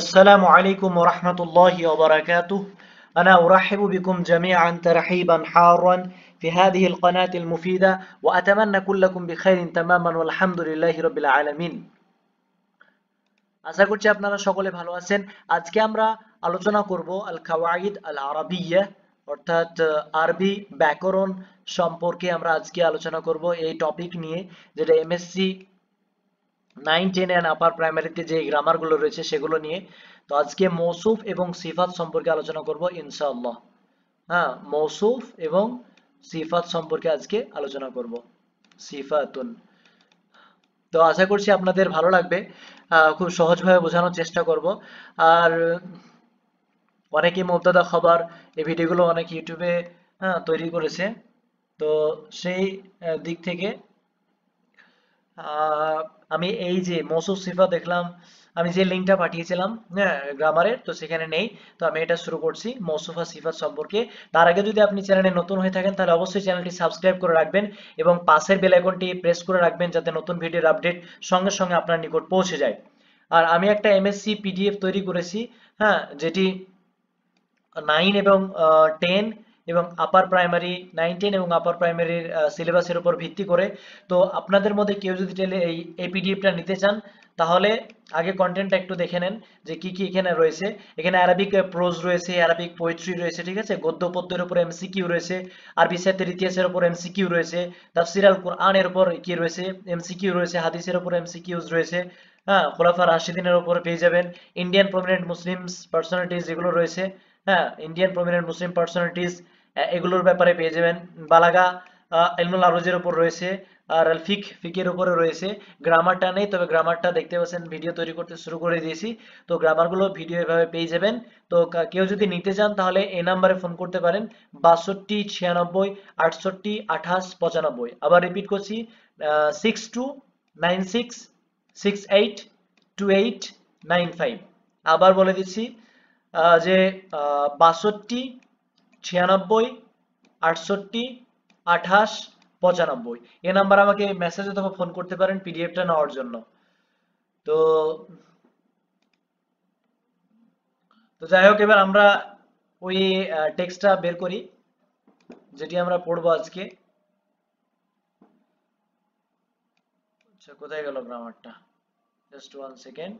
السلام عليكم ورحمة الله وبركاته أنا أرحب بكم جميعا ترحيبا حارا في هذه القناة المفيدة وأتمنى كلكم بخير تماما والحمد لله رب العالمين আশা করছি আপনারা সকলে ভালো আছেন আজকে আমরা আলোচনা করব আল কাওয়াইদ আল আরবিয়া অর্থাৎ আরবি ব্যাকরণ সম্পর্কে আমরা আজকে আলোচনা করব এই টপিক নিয়ে যেটা MSC nine ten and upper প্রাইমারিতে যে গ্রামারগুলো রয়েছে সেগুলো নিয়ে তো আজকে মৌসুফ এবং সিফাত সম্পর্কে আলোচনা করব ইনশাআল্লাহ হ্যাঁ মৌসুফ এবং সিফাত সম্পর্কে আজকে আলোচনা করব সিফাতুন তো আশা করছি আপনাদের ভালো লাগবে খুব সহজভাবে বোঝানোর চেষ্টা করব আর অনেকে মুবতাদা খবর এই ভিডিওগুলো অনেক ইউটিউবে হ্যাঁ তৈরি করেছে তো সেই দিক থেকে আমি এই যে মসুফ সিফা দেখলাম আমি যে লিঙ্কটা পাঠিয়েছিলাম হ্যাঁ গ্রামারের তো সেখানে নেই তো আমি এটা শুরু করছি মৌসুফা সিফাত সম্পর্কে তার আগে যদি আপনি চ্যানেলে নতুন হয়ে থাকেন তাহলে অবশ্যই চ্যানেলটি সাবস্ক্রাইব করে রাখবেন এবং পাশের বেলাইকনটি প্রেস করে রাখবেন যাতে নতুন ভিডিওর আপডেট সঙ্গে সঙ্গে আপনার নিকট পৌঁছে যায় আর আমি একটা এমএসসি পিডিএফ তৈরি করেছি হ্যাঁ যেটি নাইন এবং টেন এবং আপার প্রাইমারি নাইনটিন এবং আপার প্রাইমারির সিলেবাসের উপর ভিত্তি করে তো আপনাদের মধ্যে কেউ যদি টেলে এই এপিডিএফটা নিতে চান তাহলে আগে কন্টেন্টটা একটু দেখে নেন যে কি কি এখানে রয়েছে এখানে আরবিক প্রোজ রয়েছে আরবিক পোয়েট্রি রয়েছে ঠিক আছে গদ্য পদ্যের উপর এমসিকিউ রয়েছে আরবি সাহিত্যের ইতিহাসের উপর এমসিকিউ রয়েছে তাফসিরাল কোরআনের উপর কি রয়েছে এমসিকিউ রয়েছে হাদিসের উপর এমসিকিউজ রয়েছে হ্যাঁ খোলাফা রাশিদিনের উপর পেয়ে যাবেন ইন্ডিয়ান প্রমিনেন্ট মুসলিমস পার্সোনালিটিস যেগুলো রয়েছে হ্যাঁ ইন্ডিয়ান প্রমিনেন্ট মুসলিম পার্সোনালিটিস এগুলোর ব্যাপারে পেয়ে যাবেন বালাগা এলমুল আরজের উপর রয়েছে আর ফিক ফিকের উপরে রয়েছে গ্রামারটা নেই তবে গ্রামারটা দেখতে পাচ্ছেন ভিডিও তৈরি করতে শুরু করে দিয়েছি তো গ্রামারগুলো ভিডিও এভাবে পেয়ে যাবেন তো কেউ যদি নিতে চান তাহলে এই নাম্বারে ফোন করতে পারেন বাষট্টি ছিয়ানব্বই আটষট্টি আঠাশ পঁচানব্বই আবার রিপিট করছি six two nine six six eight two eight nine five আবার বলে দিচ্ছি যে বাষট্টি ছিয়ানব্বই আটষট্টি আঠাশ পঁচানব্বই এ নাম্বার আমাকে মেসেজ অথবা ফোন করতে পারেন পিডিএফটা নেওয়ার জন্য তো তো যাই হোক এবার আমরা ওই টেক্সটটা বের করি যেটি আমরা পড়বো আজকে আচ্ছা কোথায় গেল গ্রামারটা জাস্ট ওয়ান সেকেন্ড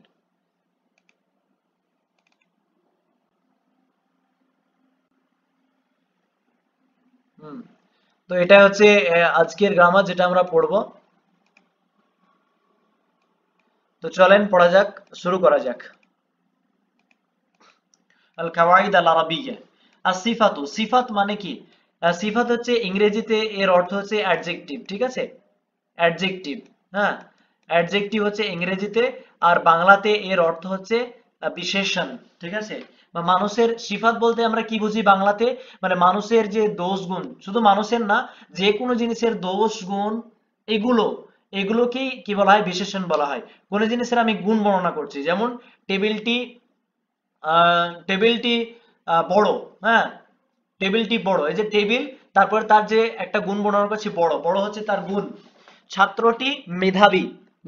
তো এটা হচ্ছে আজকের গ্রামার যেটা আমরা পড়ব তো চলেন পড়া যাক শুরু করা যাক আল কাওয়াইদ আল আরাবিয়া আর সিফাতু সিফাত মানে কি সিফাত হচ্ছে ইংরেজিতে এর অর্থ হচ্ছে অ্যাডজেক্টিভ ঠিক আছে অ্যাডজেক্টিভ হ্যাঁ অ্যাডজেক্টিভ হচ্ছে ইংরেজিতে আর বাংলাতে এর অর্থ হচ্ছে বিশেষণ ঠিক আছে বা মানুষের সিফাত বলতে আমরা কি বুঝি বাংলাতে মানে মানুষের যে দোষ গুণ শুধু মানুষের না যে কোনো জিনিসের দোষ গুণ এগুলো এগুলোকেই কি বলা হয় বিশেষণ বলা হয় কোনো জিনিসের আমি গুণ বর্ণনা করছি যেমন টেবিলটি টেবিলটি বড় হ্যাঁ টেবিলটি বড় এই যে টেবিল তারপর তার যে একটা গুণ বর্ণনা করছি বড় বড় হচ্ছে তার গুণ ছাত্রটি মেধাবী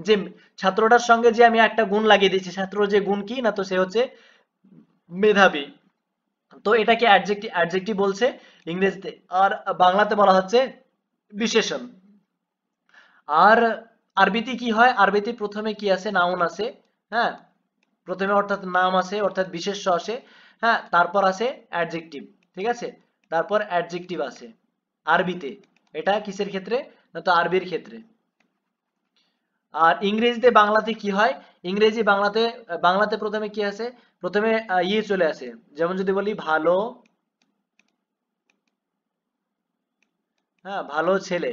যে ছাত্রটার সঙ্গে যে আমি একটা গুণ লাগিয়ে দিচ্ছি ছাত্র যে গুণ কি না তো সে হচ্ছে মেধাবী তো এটাকে অ্যাডজেক্টিভ অ্যাডজেক্টিভ বলছে ইংরেজিতে আর বাংলাতে বলা হচ্ছে বিশেষণ আর আরবিতে কি হয় আরবিতে প্রথমে কি আছে নাউন আছে হ্যাঁ প্রথমে অর্থাৎ নাম আছে অর্থাৎ বিশেষ্য আছে হ্যাঁ তারপর আছে অ্যাডজেক্টিভ ঠিক আছে তারপর অ্যাডজেক্টিভ আছে আরবিতে এটা কিসের ক্ষেত্রে না তো আরবির ক্ষেত্রে আর ইংরেজিতে বাংলাতে কি হয় ইংরেজি বাংলাতে বাংলাতে প্রথমে কি আছে প্রথমে ইয়ে চলে আসে যেমন যদি বলি ভালো হ্যাঁ ভালো ছেলে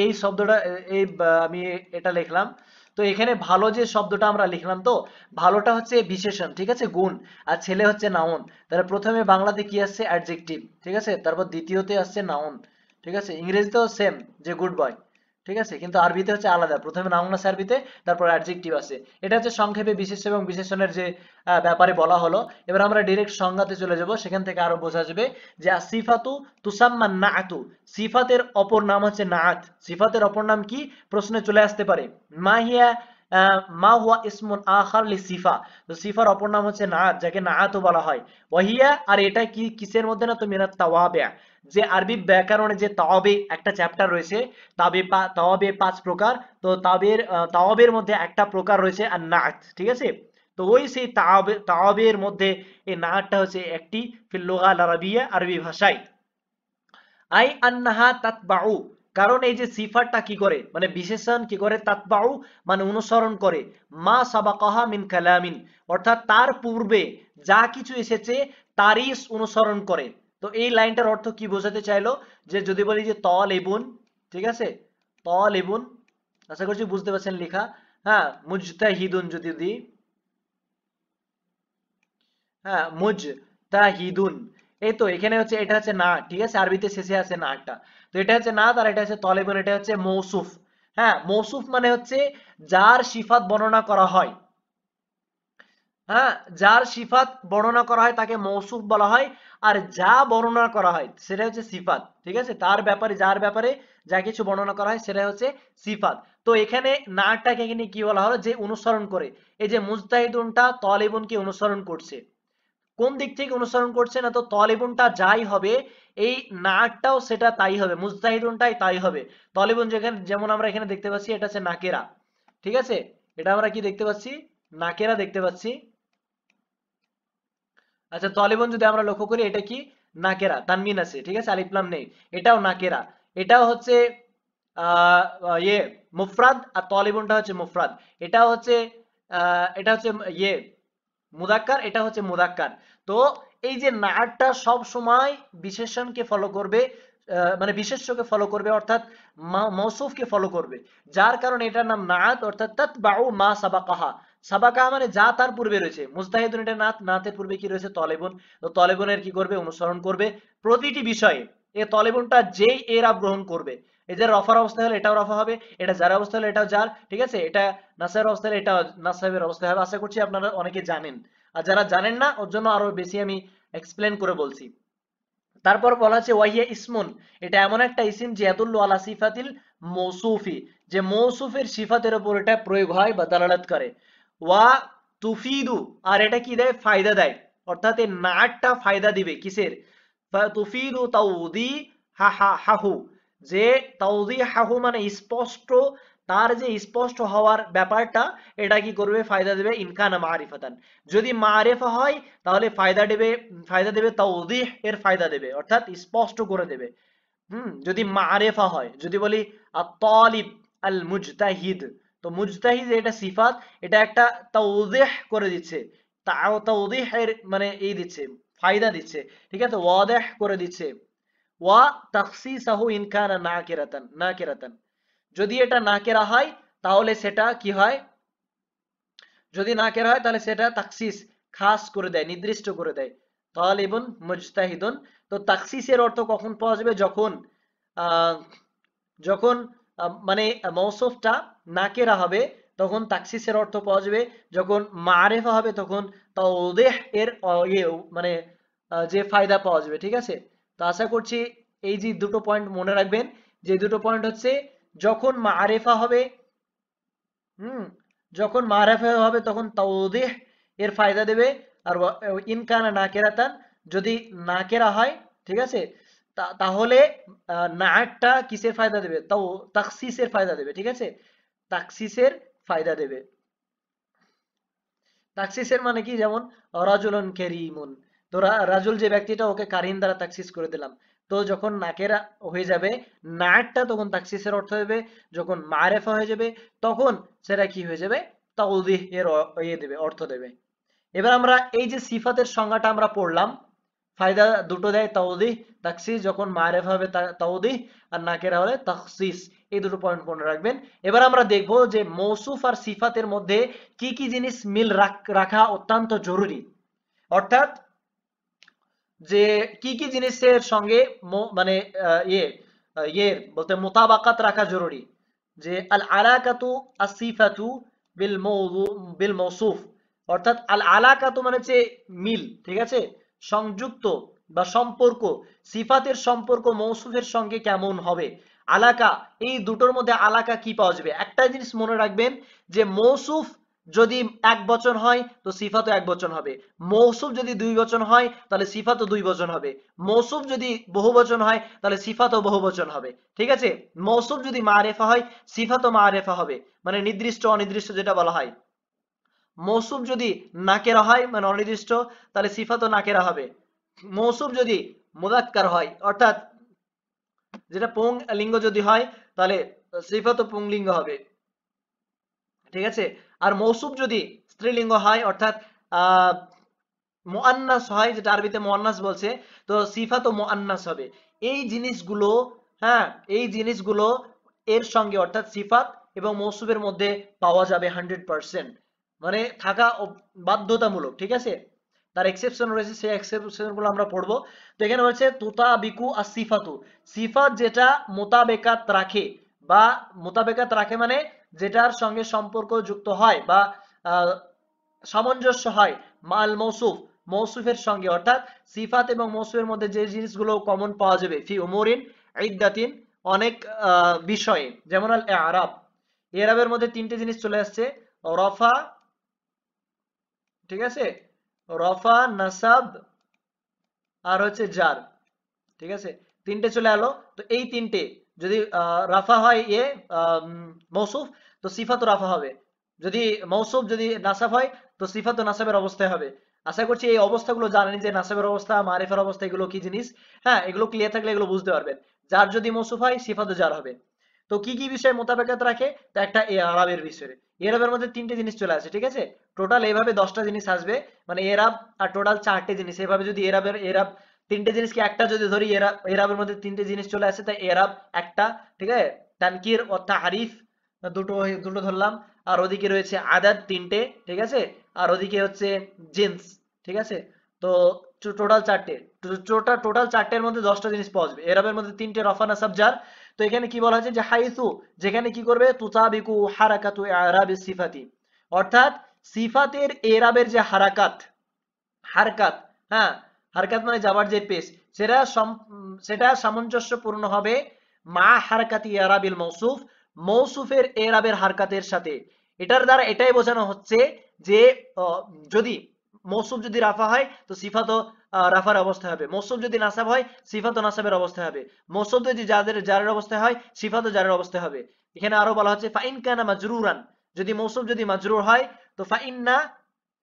এই শব্দটা এই আমি এটা লিখলাম তো এখানে ভালো যে শব্দটা আমরা লিখলাম তো ভালোটা হচ্ছে বিশেষণ ঠিক আছে গুণ আর ছেলে হচ্ছে নাউন তাহলে প্রথমে বাংলাতে কি আসছে অ্যাডজেক্টিভ ঠিক আছে তারপর দ্বিতীয়তে আসছে নাউন ঠিক আছে ইংরেজিতেও সেম যে গুড বয় ঠিক আছে কিন্তু আরবিতে হচ্ছে আলাদা প্রথমে নাউন আছে আরবিতে তারপর অ্যাডজেক্টিভ আছে এটা হচ্ছে সংক্ষেপে বিশেষ এবং বিশেষণের যে ব্যাপারে বলা হলো এবার আমরা ডাইরেক্ট সংজ্ঞাতে চলে যাব সেখান থেকে আরো বোঝা যাবে যে সিফাতু তুসাম্মা নাআতু সিফাতের অপর নাম হচ্ছে নাআত সিফাতের অপর নাম কি প্রশ্নে চলে আসতে পারে মাহিয়া মা হুয়া ইসমুন আখার লি সিফা তো সিফার অপর নাম হচ্ছে নাআত যাকে নাআতও বলা হয় ওয়াহিয়া আর এটা কি কিসের মধ্যে না তো মিনাত তাওয়াবিয়া যে আরবি ব্যাকরণে যে তাওবে একটা চ্যাপ্টার রয়েছে তাবে তাওয়াবে পাঁচ প্রকার তো তাবের তাওয়াবের মধ্যে একটা প্রকার রয়েছে আর নাত ঠিক আছে তো ওই সেই তাওয়াবে মধ্যে এই নাতটা হচ্ছে একটি ফিল্লোগা আরবিয়া আরবি ভাষায় আই আন্নাহা তাতবাউ কারণ এই যে সিফারটা কি করে মানে বিশেষণ কি করে তাতবাউ মানে অনুসরণ করে মা সাবাকাহা মিন কালামিন অর্থাৎ তার পূর্বে যা কিছু এসেছে তারই অনুসরণ করে তো এই লাইনটার অর্থ কি বোঝাতে চাইলো যে যদি বলি যে ত লেবুন ঠিক আছে ত লেবুন আশা করছি বুঝতে পারছেন লেখা হ্যাঁ মুজতা হিদুন যদি দি হ্যাঁ মুজ তা হিদুন এই তো এখানে হচ্ছে এটা হচ্ছে না ঠিক আছে আরবিতে শেষে আছে না নাটা তো এটা হচ্ছে না তার এটা হচ্ছে তলেবন এটা হচ্ছে মৌসুফ হ্যাঁ মৌসুফ মানে হচ্ছে যার সিফাত বর্ণনা করা হয় হ্যাঁ যার সিফাত বর্ণনা করা হয় তাকে মৌসুফ বলা হয় আর যা বর্ণনা করা হয় সেটা হচ্ছে সিফাত ঠিক আছে তার ব্যাপারে যার ব্যাপারে যা কিছু বর্ণনা করা হয় সেটা হচ্ছে সিফাত তো এখানে নাটাকে কিনে কি বলা হলো যে অনুসরণ করে এই যে মুজতাহিদুনটা তলেবনকে অনুসরণ করছে কোন দিক থেকে অনুসরণ করছে না তো তলেবনটা যাই হবে এই নাটটাও সেটা তাই হবে মুজতাহিদুনটাই তাই হবে তলেবন যেখানে যেমন আমরা এখানে দেখতে পাচ্ছি এটা হচ্ছে নাকেরা ঠিক আছে এটা আমরা কি দেখতে পাচ্ছি নাকেরা দেখতে পাচ্ছি আচ্ছা তলিবন যদি আমরা লক্ষ্য করি এটা কি নাকেরা তানমিন আছে ঠিক আছে আলিফলাম নেই এটাও নাকেরা এটাও হচ্ছে ইয়ে মুফরাদ আর তলিবনটা হচ্ছে মুফরাদ এটা হচ্ছে এটা হচ্ছে ইয়ে মুদাক্কার এটা হচ্ছে মুদাক্কার তো এই যে নাটটা সব সময় বিশেষণকে ফলো করবে মানে বিশেষকে ফলো করবে অর্থাৎ মৌসুফকে ফলো করবে যার কারণে এটার নাম নাত অর্থাৎ বাউ মা সাবাকাহা সাবাকা মানে যা তার পূর্বে রয়েছে মুস্তাহিদুন এটা নাত নাতের পূর্বে কি রয়েছে তলেবন তো তলেবনের কি করবে অনুসরণ করবে প্রতিটি বিষয়ে এ তলেবনটা যেই এরা গ্রহণ করবে এই যে রফার অবস্থা হলে এটাও রফা হবে এটা যার অবস্থা হলে এটাও যার ঠিক আছে এটা নাসাহের অবস্থা হলে এটাও নাসাবের অবস্থা হবে আশা করছি আপনারা অনেকে জানেন আর যারা জানেন না ওর জন্য আরো বেশি আমি এক্সপ্লেন করে বলছি তারপর বলা হচ্ছে ওয়াহিয়া ইসমুন এটা এমন একটা ইসিম যে জিয়াদুল্লু আলা সিফাতিল মৌসুফি যে মৌসুফের সিফাতের উপর এটা প্রয়োগ হয় বা দালালাত করে ওয়া তুফিদু আর এটা কি দেয় ফায়দা দেয় অর্থাৎ এই নাটটা ফায়দা দিবে কিসের তুফিদু তাউদি হা হা হাহু যে তাউদি হাহু মানে স্পষ্ট তার যে স্পষ্ট হওয়ার ব্যাপারটা এটা কি করবে ফায়দা দেবে ইনকানা মারিফাতান যদি মারেফা হয় তাহলে ফায়দা দেবে ফায়দা দেবে তাউদিহ এর ফায়দা দেবে অর্থাৎ স্পষ্ট করে দেবে হুম যদি মারেফা হয় যদি বলি আল তলিব আল মুজতাহিদ তো মুজতাহিদ এটা সিফাত এটা একটা তাউদেহ করে দিচ্ছে তাউদেহ এর মানে এই দিচ্ছে ফায়দা দিচ্ছে ঠিক আছে ওয়াদেহ করে দিচ্ছে ওয়া তাকসিসাহু ইনকানা নাকিরাতান নাকিরাতান যদি এটা নাকেরা হয় তাহলে সেটা কি হয় যদি নাকেরা হয় তাহলে সেটা তাকসিস খাস করে দেয় নির্দিষ্ট করে দেয় তালিবুন মুজতাহিদুন তো তাকসিসের অর্থ কখন পাওয়া যাবে যখন যখন মানে না কেরা হবে তখন তাকসিসের অর্থ পাওয়া যাবে যখন মারেফা হবে তখন তাওদেহ এর ইয়ে, মানে যে ফায়দা পাওয়া যাবে ঠিক আছে তো আশা করছি এই যে দুটো পয়েন্ট মনে রাখবেন যে দুটো পয়েন্ট হচ্ছে যখন মারেফা হবে হুম যখন মারেফা হবে তখন তাওদেহ এর ফায়দা দেবে আর ইনকানা না কেরাতান যদি না কেরা হয় ঠিক আছে তাহলে নাটটা কিসের ফায়দা দেবে তাও তাকসিসের ফায়দা দেবে ঠিক আছে তাকসিসের ফায়দা দেবে তাকসিসের মানে কি যেমন রাজুলন কেরিমুন তো রাজুল যে ব্যক্তিটা ওকে কারিন দ্বারা তাকসিস করে দিলাম তো যখন নাকের হয়ে যাবে নাটটা তখন তাকসিসের অর্থ হবে যখন মারেফা হয়ে যাবে তখন সেটা কি হয়ে যাবে তাউদিহ এর ইয়ে দেবে অর্থ দেবে এবার আমরা এই যে সিফাতের সংজ্ঞাটা আমরা পড়লাম ফায়দা দুটো দেয় তাওদি তাকসিস যখন মারেফ হবে তাওদি আর নাকেরা হলে তাকসিস এই দুটো পয়েন্ট মনে রাখবেন এবার আমরা দেখব যে মৌসুফ আর সিফাতের মধ্যে কি কি জিনিস মিল রাখা অত্যন্ত জরুরি অর্থাৎ যে কি কি জিনিসের সঙ্গে মানে ইয়ে ইয়ে বলতে মোতাবাকাত রাখা জরুরি যে আল আলাকাতু আসিফাতু বিল মৌদু বিল মৌসুফ অর্থাৎ আল আলাকাতু মানে হচ্ছে মিল ঠিক আছে সংযুক্ত বা সম্পর্ক সিফাতের সম্পর্ক মৌসুফের সঙ্গে কেমন হবে আলাকা এই দুটোর মধ্যে আলাকা কি পাওয়া যাবে একটা জিনিস মনে রাখবেন যে মৌসুফ যদি এক বচন হয় তো সিফাতও এক বচন হবে মৌসুফ যদি দুই বচন হয় তাহলে সিফাতও দুই বচন হবে মৌসুফ যদি বহু বচন হয় তাহলে সিফাতও বহু বচন হবে ঠিক আছে মৌসুফ যদি মা রেফা হয় সিফাতও রেফা হবে মানে নির্দিষ্ট অনির্দিষ্ট যেটা বলা হয় মৌসুম যদি নাকেরা হয় মানে অনির্দিষ্ট তাহলে সিফাতও নাকেরা হবে মৌসুম যদি মোদাক্কার হয় অর্থাৎ যেটা লিঙ্গ যদি হয় তাহলে সিফাত পুংলিঙ্গ হবে ঠিক আছে আর মৌসুম যদি স্ত্রীলিঙ্গ হয় অর্থাৎ মোয়ান্নাস হয় যেটা আরবিতে মোয়ান্নাস বলছে তো সিফাত মোয়ান্নাস হবে এই জিনিসগুলো হ্যাঁ এই জিনিসগুলো এর সঙ্গে অর্থাৎ সিফাত এবং মৌসুমের মধ্যে পাওয়া যাবে হান্ড্রেড পার্সেন্ট মানে থাকা বাধ্যতামূলক ঠিক আছে তার এক্সেপশন রয়েছে সেই এক্সেপশন গুলো আমরা পড়বো তো এখানে রয়েছে তোতা বিকু আর সিফাতু সিফাত যেটা মোতাবেকাত রাখে বা মোতাবেকাত রাখে মানে যেটার সঙ্গে সম্পর্ক যুক্ত হয় বা সামঞ্জস্য হয় মাল মৌসুফ মৌসুফের সঙ্গে অর্থাৎ সিফাত এবং মৌসুফের মধ্যে যে জিনিসগুলো কমন পাওয়া যাবে ফি উমরিন ইদ্দাতিন অনেক বিষয়ে যেমন আল আরব এরাবের মধ্যে তিনটে জিনিস চলে আসছে রফা ঠিক আছে রফা নাসাব আর হচ্ছে জার ঠিক আছে তিনটে চলে আলো তো এই তিনটে যদি রাফা হয় এ মৌসুফ তো সিফা তো রাফা হবে যদি মৌসুফ যদি নাসাব হয় তো সিফা তো নাসাবের অবস্থায় হবে আশা করছি এই অবস্থাগুলো জানেন যে নাসাবের অবস্থা মারিফের অবস্থা এগুলো কি জিনিস হ্যাঁ এগুলো ক্লিয়ার থাকলে এগুলো বুঝতে পারবেন যার যদি মৌসুফ হয় সিফা তো জার হবে তো কি কি বিষয়ে মোতাবেকাত রাখে তো একটা এরাবের বিষয়ে এরাবের মধ্যে তিনটে জিনিস চলে আসে ঠিক আছে টোটাল এইভাবে দশটা জিনিস আসবে মানে এরাব আর টোটাল চারটে জিনিস এভাবে যদি এরাবের এরাব তিনটে জিনিস কি একটা যদি ধরি এরাব এরাবের মধ্যে তিনটে জিনিস চলে আসে তাই এরাব একটা ঠিক আছে তানকির অর্থাৎ হারিফ দুটো দুটো ধরলাম আর ওদিকে রয়েছে আদাত তিনটে ঠিক আছে আর ওদিকে হচ্ছে জেন্স ঠিক আছে তো টোটাল চারটে টোটাল টোটাল চারটের মধ্যে দশটা জিনিস পাওয়া যাবে এরাবের মধ্যে তিনটে রফানা সাবজার তো এখানে কি বলা হয়েছে যে হাইসু যেখানে কি করবে তুতাবিকু হারাকাতু এরাবি সিফাতি অর্থাৎ সিফাতের এরাবের যে হারাকাত হারকাত হ্যাঁ হারকাত মানে যাবার যে পেস সেটা সেটা সামঞ্জস্যপূর্ণ হবে মা হারকাতি এরাবিল মৌসুফ মৌসুফের এরাবের হারকাতের সাথে এটার দ্বারা এটাই বোঝানো হচ্ছে যে যদি মৌসুম যদি রাফা হয় তো সিফাত রাফার অবস্থা হবে মৌসুম যদি নাসাব হয় সিফাত নাসাবের অবস্থা হবে মৌসুম যদি যাদের জারের অবস্থা হয় সিফাত জারের অবস্থা হবে এখানে আরো বলা হচ্ছে ফাইন কানা মাজরুরান যদি মৌসুম যদি মাজরুর হয় তো ফাইন্না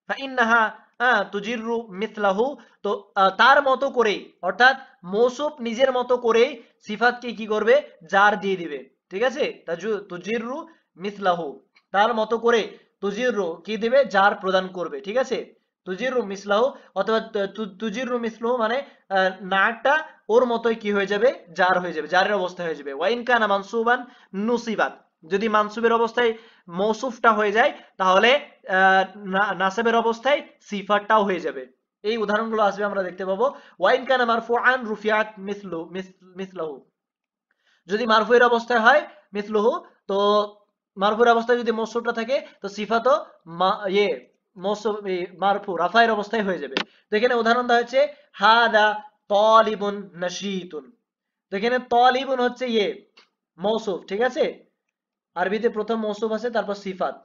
ফাইন্নাহা তুজিরু মিথলাহু তো তার মতো করে অর্থাৎ মৌসুফ নিজের মতো করে সিফাতকে কি করবে জার দিয়ে দিবে ঠিক আছে তুজিরু মিথলাহু তার মতো করে তুজিরু কি দিবে জার প্রদান করবে ঠিক আছে তুজিরু মিসলাহু অথবা তুজিরু মিসলাহু মানে নাটা ওর মতোই কি হয়ে যাবে জার হয়ে যাবে জারের অবস্থা হয়ে যাবে ওয়াইন কানা মানসুবান নুসিবাত যদি মানসুবের অবস্থায় মৌসুফটা হয়ে যায় তাহলে নাসেবের অবস্থায় সিফারটাও হয়ে যাবে এই উদাহরণগুলো আসবে আমরা দেখতে পাবো ওয়াইন কানা মারফুআন রুফিয়াত মিসলু মিসলাহু যদি মারফুয়ের অবস্থায় হয় মিসলুহু তো মারফুর অবস্থায় যদি মৌসুফটা থাকে তো সিফাতও তো ইয়ে মৌসুমি মারফু রাফায়ের অবস্থায় হয়ে যাবে তো এখানে উদাহরণ দেওয়া হচ্ছে হাদা তলিবুন তো এখানে তলিবুন হচ্ছে ইয়ে মৌসুফ ঠিক আছে আরবিতে প্রথম মৌসুফ আছে তারপর সিফাত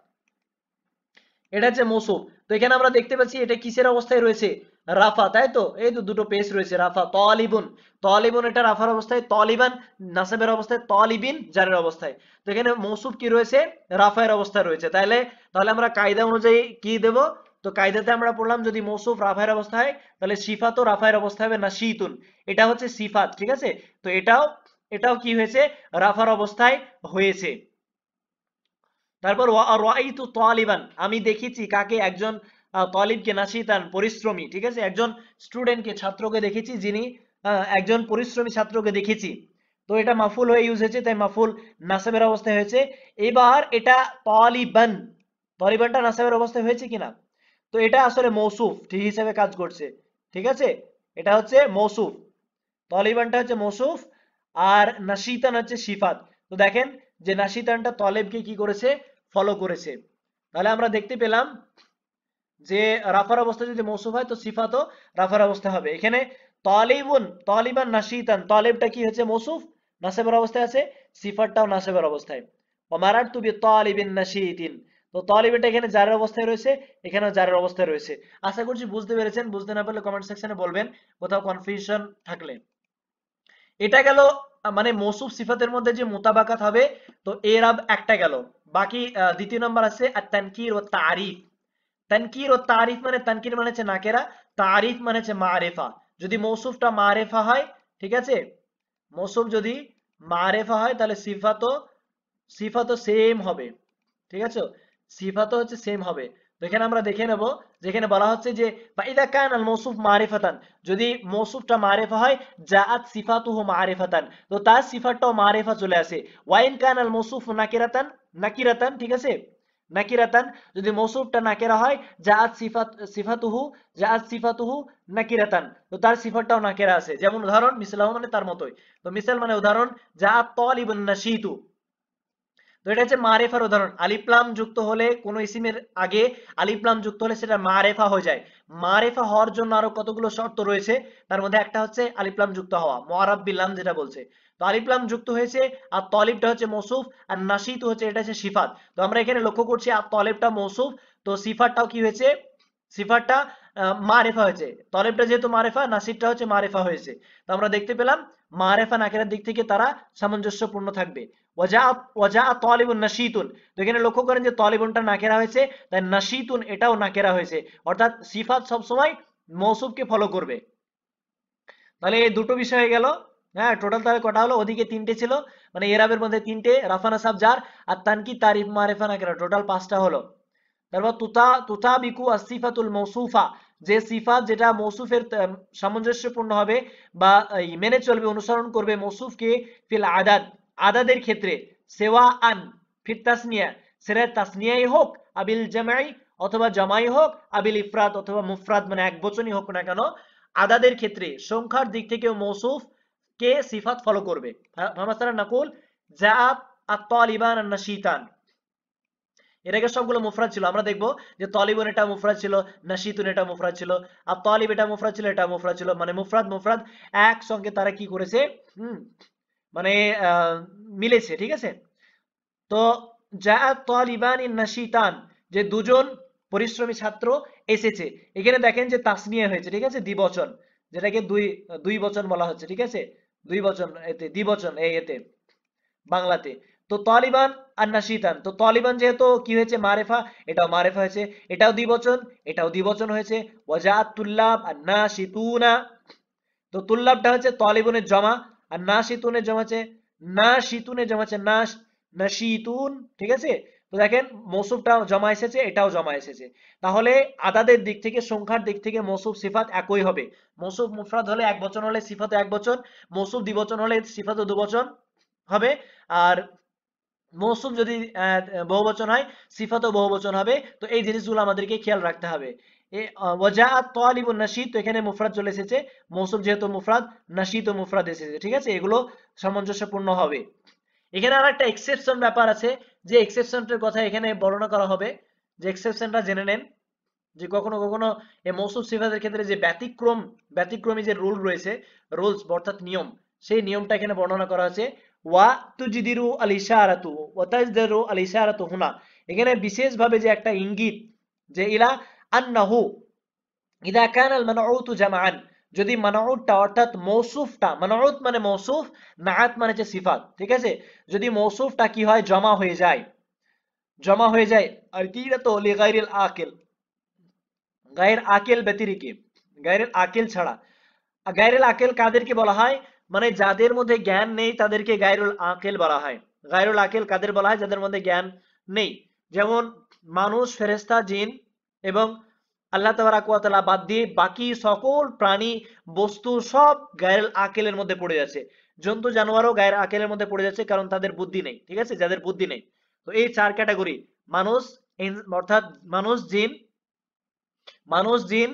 এটা হচ্ছে মৌসুফ তো এখানে আমরা দেখতে পাচ্ছি এটা কিসের অবস্থায় রয়েছে রাফা তাই তো এই তো দুটো পেস রয়েছে রাফা তলিবুন তলিবুন এটা রাফার অবস্থায় তলিবান নাসেবের অবস্থায় তলিবিন জারের অবস্থায় তো এখানে মৌসুফ কি রয়েছে রাফায়ের অবস্থায় রয়েছে তাহলে তাহলে আমরা কায়দা অনুযায়ী কি দেব তো কায়দাতে আমরা পড়লাম যদি মৌসুফ রাফায়ের অবস্থা হয় তাহলে সিফা তো রাফায়ের অবস্থা হবে না শীতুন এটা হচ্ছে সিফাত ঠিক আছে তো এটাও এটাও কি হয়েছে রাফার অবস্থায় হয়েছে তারপর আমি দেখেছি কাকে একজন তালিবকে তার পরিশ্রমী ঠিক আছে একজন স্টুডেন্টকে ছাত্রকে দেখেছি যিনি একজন পরিশ্রমী ছাত্রকে দেখেছি তো এটা মাফুল হয়ে ইউজ হয়েছে তাই মাফুল নাসাবের অবস্থায় হয়েছে এবার এটা তালিবান তালিবানটা নাসাবের অবস্থায় হয়েছে কিনা তো এটা আসলে মৌসুফ ঠিক হিসেবে কাজ করছে ঠিক আছে এটা হচ্ছে মৌসুফ তালিবানটা হচ্ছে মৌসুফ আর নাসিতান হচ্ছে সিফাত তো দেখেন যে নাসিতানটা তলেবকে কি করেছে ফলো করেছে তাহলে আমরা দেখতে পেলাম যে রাফার অবস্থা যদি মৌসুফ হয় তো সিফাতও রাফার অবস্থা হবে এখানে তালিবুন তালিবান নাসিতান তালিবটা কি হচ্ছে মৌসুফ নাসেবের অবস্থায় আছে সিফাতটাও নাসেবের অবস্থায় ওমারার তুবি তালিবিন নাসিতিন তো তালিবটা এখানে জারের অবস্থায় রয়েছে এখানেও জারের অবস্থায় রয়েছে আশা করছি বুঝতে পেরেছেন বুঝতে না পারলে কমেন্ট সেকশনে বলবেন কোথাও কনফিউশন থাকলে এটা গেল মানে মৌসুফ সিফাতের মধ্যে যে মোতাবাকাত হবে তো এর আব একটা গেল বাকি দ্বিতীয় নম্বর আছে আর তানকির ও তারিফ তনকির ও তারিফ মানে তনকির মানে হচ্ছে নাকেরা তারিফ মানে হচ্ছে মারেফা যদি মৌসুফটা মারেফা হয় ঠিক আছে মৌসুফ যদি মারেফা হয় তাহলে সিফাতো সিফাতো সেম হবে ঠিক আছে সিফাতো হচ্ছে সেম হবে তো এখানে আমরা দেখে নেব যেখানে বলা হচ্ছে যে ফাইদা কান আল মৌসুফ মারেফাতান যদি মৌসুফটা মারেফা হয় জাআত সিফাতুহু মারেফাতান তো তার সিফাতটাও মারেফা চলে আসে ওয়াইন কান আল মৌসুফ নাকিরাতান নাকিরাতান ঠিক আছে নাকিরাতান যদি মৌসুফটা নাকেরা হয় যা আজ সিফাত সিফাতুহু যা আজ সিফাতুহু নাকিরাতান তো তার সিফাতটাও নাকেরা আছে যেমন উদাহরণ মিসলাহ মানে তার মতই তো মিসাল মানে উদাহরণ যা জাআত তালিবুন নাশীতু তো এটা হচ্ছে মারেফার উদাহরণ আলিপ্লাম যুক্ত হলে কোন ইসিমের আগে আলিপ্লাম যুক্ত হলে সেটা মারেফা হয়ে যায় মারেফা হওয়ার জন্য আরো কতগুলো শর্ত রয়েছে তার মধ্যে একটা হচ্ছে আলিপ্লাম যুক্ত হওয়া মোয়ারাব যেটা বলছে তো যুক্ত হয়েছে আর তলিবটা হচ্ছে মৌসুফ আর নাসিত হচ্ছে এটা হচ্ছে সিফাত তো আমরা এখানে লক্ষ্য করছি আর তলেবটা মৌসুফ তো সিফাতটাও কি হয়েছে সিফাতটা মারেফা হয়েছে তলেবটা যেহেতু মারেফা নাসিরটা হচ্ছে মারেফা হয়েছে তো আমরা দেখতে পেলাম মারেফা নাকেরার দিক থেকে তারা সামঞ্জস্যপূর্ণ থাকবে তলিবুন নাসিতুন তো এখানে লক্ষ্য করেন যে তলিবুনটা নাকেরা হয়েছে তাই নাসিতুন এটাও নাকেরা হয়েছে অর্থাৎ সিফাত সবসময় মৌসুফকে ফলো করবে তাহলে এই দুটো বিষয় গেল হ্যাঁ টোটাল তাহলে কটা হলো ওদিকে তিনটে ছিল মানে এরাবের মধ্যে তিনটে রাফানা সাহ যার আর তানকি তারিফ মারেফানা কেন টোটাল পাঁচটা হলো তারপর তুতা তুতা বিকু আসিফাতুল মৌসুফা যে সিফাত যেটা মৌসুফের সামঞ্জস্যপূর্ণ হবে বা মেনে চলবে অনুসরণ করবে মৌসুফকে ফিল আদাদ আদাদের ক্ষেত্রে সেওয়া আন ফির তাসনিয়া সেটা তাসনিয়াই হোক আবিল জামাই অথবা জামাই হোক আবিল ইফরাত অথবা মুফরাত মানে এক বচনই হোক না কেন আদাদের ক্ষেত্রে সংখ্যার দিক থেকেও মৌসুফ কে সিফাত ফলো করবে নাকুল জাআত তালিবান নাশিতান এর আগে সবগুলো মুফরাজ ছিল আমরা দেখবো যে তলিবন এটা মুফরাজ ছিল নাশিতুন এটা মুফরাজ ছিল আর তলিব এটা মুফরাজ ছিল এটা মুফরাজ ছিল মানে মুফরাদ মুফরাদ এক সঙ্গে তারা কি করেছে মানে মিলেছে ঠিক আছে তো তলিবান নাশিতান যে দুজন পরিশ্রমী ছাত্র এসেছে এখানে দেখেন যে তাসনিয়া হয়েছে ঠিক আছে দ্বিবচন যেটাকে দুই দুই বচন বলা হচ্ছে ঠিক আছে দুই বচন এতে দ্বিবচন এই এতে বাংলাতে তো তালিবান আর নাশিতান তো তালিবান যেহেতু কি হয়েছে মারেফা এটাও মারেফা হয়েছে এটাও দ্বিবচন এটাও দ্বিবচন হয়েছে ওয়াজা আর নাশিতুনা তো তুল্লাবটা হচ্ছে তালিবনের জমা আর নাশিতুনের জমা হচ্ছে নাশিতুনের জমা হচ্ছে নাশ নাশিতুন ঠিক আছে তো দেখেন মৌসুফটা জমা এসেছে এটাও জমা এসেছে তাহলে আদাদের দিক থেকে সংখ্যার দিক থেকে মৌসুফ সিফাত একই হবে মৌসুফ মুফরাদ হলে এক বছর হলে সিফাত এক বছর মৌসুফ দ্বিবচন হলে সিফাত দুবচন হবে আর মৌসুম যদি বহু বচন হয় সিফাত বচন হবে তো এই জিনিসগুলো আমাদেরকে খেয়াল রাখতে হবে এখানে মুফরাদ চলে এসেছে মৌসুম যেহেতু মুফরাদ নাশিদ ও মুফরাদ এসেছে ঠিক আছে এগুলো সামঞ্জস্যপূর্ণ হবে এখানে আর একটা এক্সেপশন ব্যাপার আছে যে এক্সেপশনটার কথা এখানে বর্ণনা করা হবে যে এক্সেপশনটা জেনে নেন যে কখনো কখনো এই মৌসুম সিফাতের ক্ষেত্রে যে ব্যতিক্রম ব্যতিক্রমী যে রুল রয়েছে রুলস অর্থাৎ নিয়ম সেই নিয়মটা এখানে বর্ণনা করা হয়েছে ওয়া তুজিদিরু আল ইশারাতু ওয়া তাজদারু আল ইশারাতু হুনা এখানে বিশেষভাবে যে একটা ইঙ্গিত যে ইলা আন্নাহু ইদা কানাল মানউতু জামান যদি মানাউটটা অর্থাৎ মৌসুফটা মানাউত মানে মৌসুফ নাহাত মানে হচ্ছে সিফাত ঠিক আছে যদি মৌসুফটা কি হয় জমা হয়ে যায় জমা হয়ে যায় আর কিরা তো লিগাইরিল আকেল গায়ের আকেল ব্যতিরিকে গায়ের আকেল ছাড়া গায়ের আকেল কাদেরকে বলা হয় মানে যাদের মধ্যে জ্ঞান নেই তাদেরকে গায়রুল আকেল বলা হয় গায়রুল আকেল কাদের বলা হয় যাদের মধ্যে জ্ঞান নেই যেমন মানুষ ফেরেস্তা জিন এবং আল্লাহ তাবারাকুয়াতালা বাদ দিয়ে বাকি সকল প্রাণী বস্তু সব গায়ের আকেলের মধ্যে পড়ে যাচ্ছে জন্তু জানোয়ারও গায়ের আকেলের মধ্যে পড়ে যাচ্ছে কারণ তাদের বুদ্ধি নেই ঠিক আছে যাদের বুদ্ধি নেই তো এই চার ক্যাটাগরি মানুষ অর্থাৎ মানুষ জিন মানুষ জিন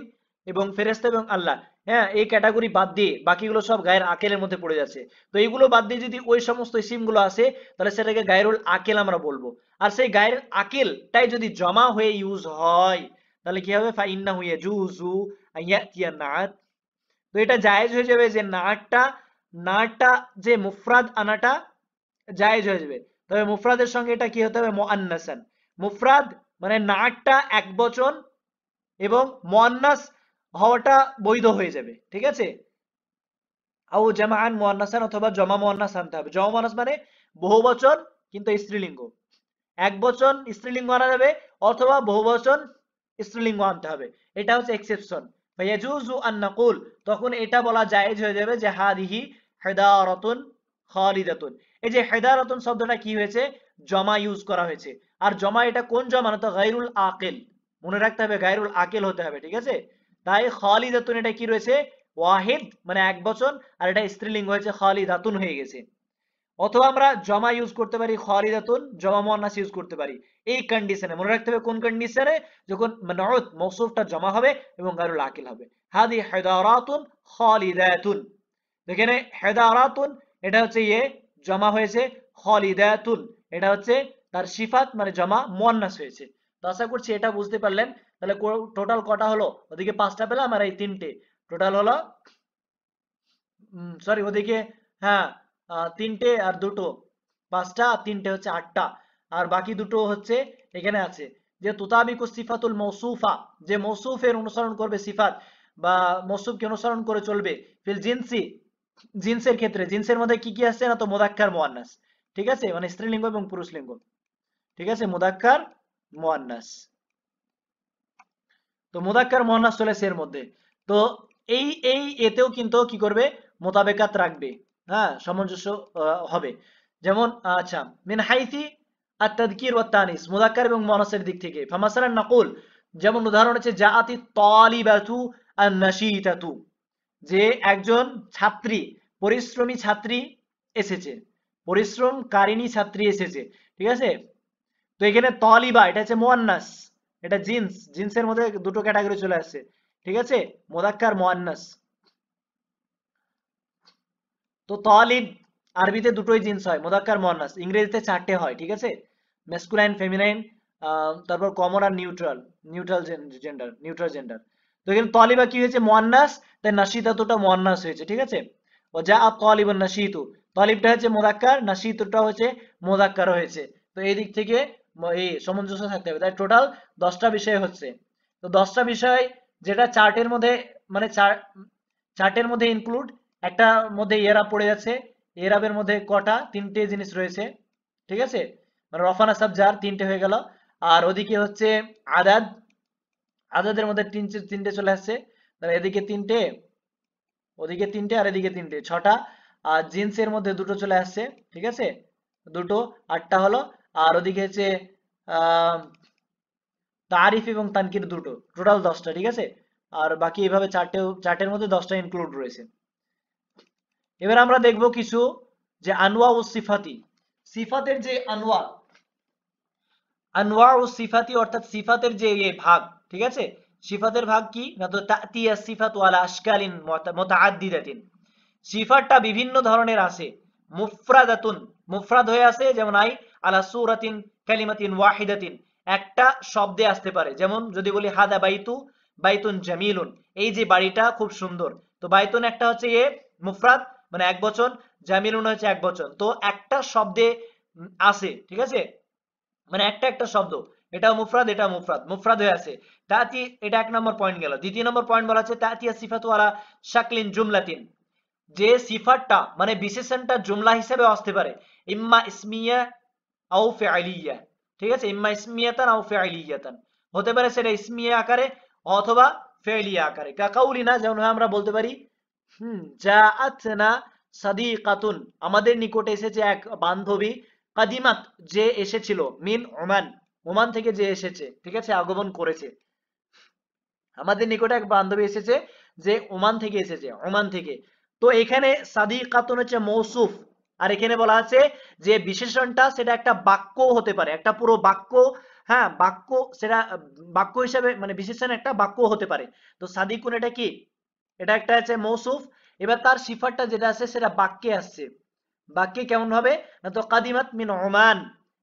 এবং ফেরেস্তা এবং আল্লাহ হ্যাঁ এই ক্যাটাগরি বাদ দিয়ে বাকিগুলো সব গায়ের আকেলের মধ্যে পড়ে যাচ্ছে তো এইগুলো বাদ দিয়ে যদি ওই সমস্ত ইসিমগুলো আসে তাহলে সেটাকে গায়ের আকেল আমরা বলবো আর সেই গায়ের আকেলটাই যদি জমা হয়ে ইউজ হয় তাহলে কি হবে ফাইন্না হুইয়া হুয়ে জুজু আইয়াতিয়া নাত তো এটা জায়েজ হয়ে যাবে যে নাটটা নাটটা যে মুফরাদ আনাটা জায়েজ হয়ে যাবে তবে মুফরাদের সঙ্গে এটা কি হতে হবে মুআন্নাসান মুফরাদ মানে নাটটা একবচন এবং মুআন্নাস হওয়াটা বৈধ হয়ে যাবে ঠিক আছে আও জামাআন মুআন্নাসান অথবা জামা মোয়ান্নাস আনতে হবে জামা মুআন্নাস মানে বহুবচন কিন্তু স্ত্রীলিঙ্গ একবচন স্ত্রীলিঙ্গ আনা যাবে অথবা বহুবচন স্ত্রীলিঙ্গ আনতে হবে এটা হচ্ছে এক্সেপশন ফায়াজুজু আন নাকুল তখন এটা বলা জায়েজ হয়ে যাবে যে হাদিহি হেদারতুন খালিদাতুন এই যে হেদারতুন শব্দটা কি হয়েছে জমা ইউজ করা হয়েছে আর জমা এটা কোন জমা না মানে তো গাইরুল আকেল মনে রাখতে হবে গাইরুল আকেল হতে হবে ঠিক আছে তাই খালিদাতুন এটা কি রয়েছে ওয়াহিদ মানে এক বচন আর এটা স্ত্রীলিঙ্গ হয়েছে খালিদাতুন হয়ে গেছে অথবা আমরা জমা ইউজ করতে পারি খরিদাতুন জমা মোয়ানাস ইউজ করতে পারি এই কন্ডিশনে মনে রাখতে হবে কোন কন্ডিশনে যখন মানউত মওসুফটা জমা হবে এবং গায়রুল আকিল হবে হাদি হিদারাতুন খালিদাতুন দেখেন হিদারাতুন এটা হচ্ছে ইয়ে জমা হয়েছে খালিদাতুন এটা হচ্ছে তার সিফাত মানে জমা মোয়ানাস হয়েছে তো আশা করছি এটা বুঝতে পারলেন তাহলে টোটাল কটা হলো ওদিকে পাঁচটা পেলাম আর এই তিনটে টোটাল হলো সরি ওদিকে হ্যাঁ তিনটে আর দুটো পাঁচটা আর তিনটে হচ্ছে আটটা আর বাকি দুটো হচ্ছে এখানে আছে যে তুতাবিকু সিফাতুল মৌসুফা যে মৌসুফের অনুসরণ করবে সিফাত বা মৌসুফকে অনুসরণ করে চলবে ফিল জিন্সি জিন্সের ক্ষেত্রে জিন্সের মধ্যে কি কি আছে না তো মোদাক্ষার মোয়ান্নাস ঠিক আছে মানে স্ত্রীলিঙ্গ এবং পুরুষ লিঙ্গ ঠিক আছে মোদাক্ষার মোয়ান্নাস তো মোদাক্কার মোয়ান্নাস চলেছে এর মধ্যে তো এই এই এতেও কিন্তু কি করবে মোতাবেকাত রাখবে হ্যাঁ সামঞ্জস্য হবে যেমন আচ্ছা মিন হাইফি আর তাদকির ও তানিস মুদাক্কার এবং মনসের দিক থেকে ফামাসার নাকুল যেমন উদাহরণ হচ্ছে জাআতি তালিবাতু আর নাশিতাতু যে একজন ছাত্রী পরিশ্রমী ছাত্রী এসেছে পরিশ্রম কারিনী ছাত্রী এসেছে ঠিক আছে তো এখানে তলিবা এটা হচ্ছে মোয়ান্নাস এটা জিন্স জিন্সের মধ্যে দুটো ক্যাটাগরি চলে আসছে ঠিক আছে মোদাক্কার মোয়ান্নাস তো তলিব আরবিতে দুটোই জিনিস হয় মোদাক্কার মনাস ইংরেজিতে চারটে হয় ঠিক আছে মেসকুলাইন ফেমিনাইন তারপর কমন আর neutral neutral gender neutral gender তো এখানে তলিবা কি হয়েছে মহান্নাস তাই নাসিতা তোটা মহান্নাস হয়েছে ঠিক আছে ও যা আপ তলিব নাসিতু তলিবটা হচ্ছে মোদাক্কার নাসিতুটা হচ্ছে মোদাক্কার হয়েছে তো এই দিক থেকে এই সামঞ্জস্য থাকতে হবে তাই টোটাল দশটা বিষয় হচ্ছে তো দশটা বিষয় যেটা চার্টের মধ্যে মানে চার্টের মধ্যে ইনক্লুড একটা মধ্যে এরাব পড়ে যাচ্ছে এরাবের মধ্যে কটা তিনটে জিনিস রয়েছে ঠিক আছে মানে রফানা সাবজার তিনটে হয়ে গেল আর ওদিকে হচ্ছে আদাদ আদাদের মধ্যে তিনটে তিনটে চলে আসছে তাহলে এদিকে তিনটে ওদিকে তিনটে আর এদিকে তিনটে ছটা আর জিন্সের মধ্যে দুটো চলে আসছে ঠিক আছে দুটো আটটা হলো আর ওদিকে হচ্ছে তারিফ এবং তানকির দুটো টোটাল দশটা ঠিক আছে আর বাকি এভাবে চারটে চারটের মধ্যে দশটা ইনক্লুড রয়েছে এবার আমরা দেখব কিছু যে আনোয়া ও সিফাতি সিফাতের যে আনোয়া আনোয়া ও সিফাতি অর্থাৎ সিফাতের যে ভাগ ঠিক আছে সিফাতের ভাগ কি আশকালিন মুতাআদ্দিদাতিন সিফাতটা বিভিন্ন ধরনের আছে মুফরাদাতুন মুফরাদ হয়ে আছে যেমন আই আলা সুরাতিন কালিমাতিন ওয়াহিদাতিন একটা শব্দে আসতে পারে যেমন যদি বলি হাদা বাইতু বাইতুন জামিলুন এই যে বাড়িটা খুব সুন্দর তো বাইতুন একটা হচ্ছে এ মুফরাদ মানে এক বচন জামিরুন মানে হচ্ছে এক বচন তো একটা শব্দে আসে ঠিক আছে মানে একটা একটা শব্দ এটা মুফরাদ এটা মুফরাদ মুফরাদ হয়ে আছে তাতি এটা এক নম্বর পয়েন্ট গেল দ্বিতীয় নম্বর পয়েন্ট বলা আছে তাতিয়া সিফাত ওয়ালা শাকলিন জুমলাতিন যে সিফাতটা মানে বিশেষণটা জুমলা হিসেবে আসতে পারে ইম্মা ইসমিয়া আও ফাইলিয়া ঠিক আছে ইম্মা ইসমিয়াতান আও ফাইলিয়াতান হতে পারে সেটা ইসমিয়া আকারে অথবা ফেলিয়া আকারে কাকাউলিনা যেমন আমরা বলতে পারি সাদিকাতুন আমাদের নিকট এসেছে এক বান্ধবী কাদিমাত যে এসেছিল মিন ওমান ওমান থেকে যে এসেছে ঠিক আছে আগমন করেছে আমাদের নিকটে এক বান্ধবী এসেছে যে ওমান থেকে এসেছে ওমান থেকে তো এখানে সাদিকাতুন হচ্ছে মৌসুফ আর এখানে বলা আছে যে বিশেষণটা সেটা একটা বাক্য হতে পারে একটা পুরো বাক্য হ্যাঁ বাক্য সেটা বাক্য হিসাবে মানে বিশেষণ একটা বাক্য হতে পারে তো সাদিকুন এটা কি এটা একটা আছে মৌসুফ এবার তার সিফারটা যেটা আছে সেটা বাক্যে আসছে বাক্যে কেমন হবে না তো কাদিমাত মিন ওমান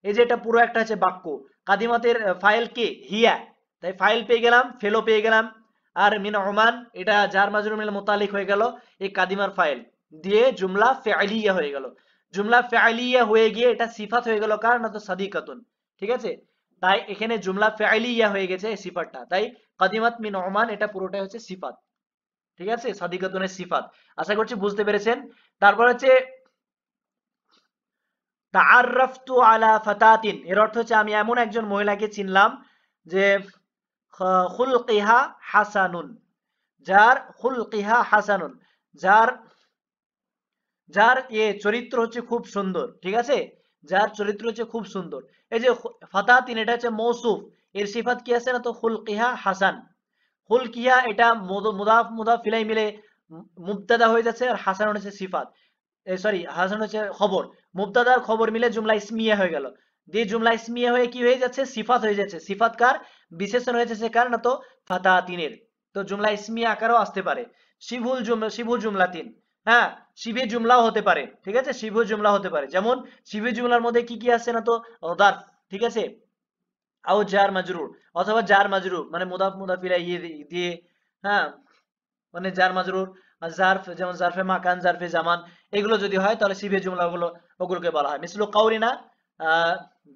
এই যে এটা পুরো একটা আছে বাক্য কাদিমাতের ফাইল কে হিয়া তাই ফাইল পেয়ে গেলাম ফেলো পেয়ে গেলাম আর মিন ওমান এটা যার মাজুর মিল মোতালিক হয়ে গেল এই কাদিমার ফাইল দিয়ে জুমলা ফেয়ালিয়া হয়ে গেল জুমলা ফেয়ালিয়া হয়ে গিয়ে এটা সিফাত হয়ে গেল কার না তো সাদিকাতুন ঠিক আছে তাই এখানে জুমলা ফেয়ালিয়া হয়ে গেছে এই সিফাতটা তাই কাদিমাত মিন ওমান এটা পুরোটাই হচ্ছে সিফাত ঠিক আছে সাদিকাতুনের সিফাত আশা করছি বুঝতে পেরেছেন তারপর হচ্ছে তাআররাফতু আলা ফাতাতিন এর অর্থ হচ্ছে আমি এমন একজন মহিলাকে চিনলাম যে খুলকিহা হাসানুন যার খুলকিহা হাসানুন যার যার এ চরিত্র হচ্ছে খুব সুন্দর ঠিক আছে যার চরিত্র হচ্ছে খুব সুন্দর এই যে ফাতাতিন এটা হচ্ছে মৌসুফ এর সিফাত কি আছে না তো খুলকিহা হাসান হুলকিয়া এটা মুদাফ মুদাফ ফিলাই মিলে মুবতাদা হয়ে যাচ্ছে আর হাসান হচ্ছে সিফাত সরি হাসান হচ্ছে খবর মুবতাদার খবর মিলে জুমলা ইসমিয়া হয়ে গেল দিয়ে জুমলা ইসমিয়া হয়ে কি হয়ে যাচ্ছে সিফাত হয়ে যাচ্ছে সিফাত কার বিশেষণ হয়েছে সে কার না তো তিনের তো জুমলা ইসমিয়া আকারও আসতে পারে শিবুল জুমলা শিবু জুমলা তিন হ্যাঁ শিবে জুমলাও হতে পারে ঠিক আছে শিবু জুমলা হতে পারে যেমন শিবে জুমলার মধ্যে কি কি আছে না তো দার ঠিক আছে আও জার মাজরুর অথবা জার মাজরুর মানে মুদাফ মুদাফ ইলাইহি ইয়ে দিয়ে হ্যাঁ মানে জার মাজরুর জারফ যেমন জারফে মাকান জারফে জামান এগুলো যদি হয় তাহলে সিভে জুমলা ওগুলোকে বলা হয় মিসলু কাউরিনা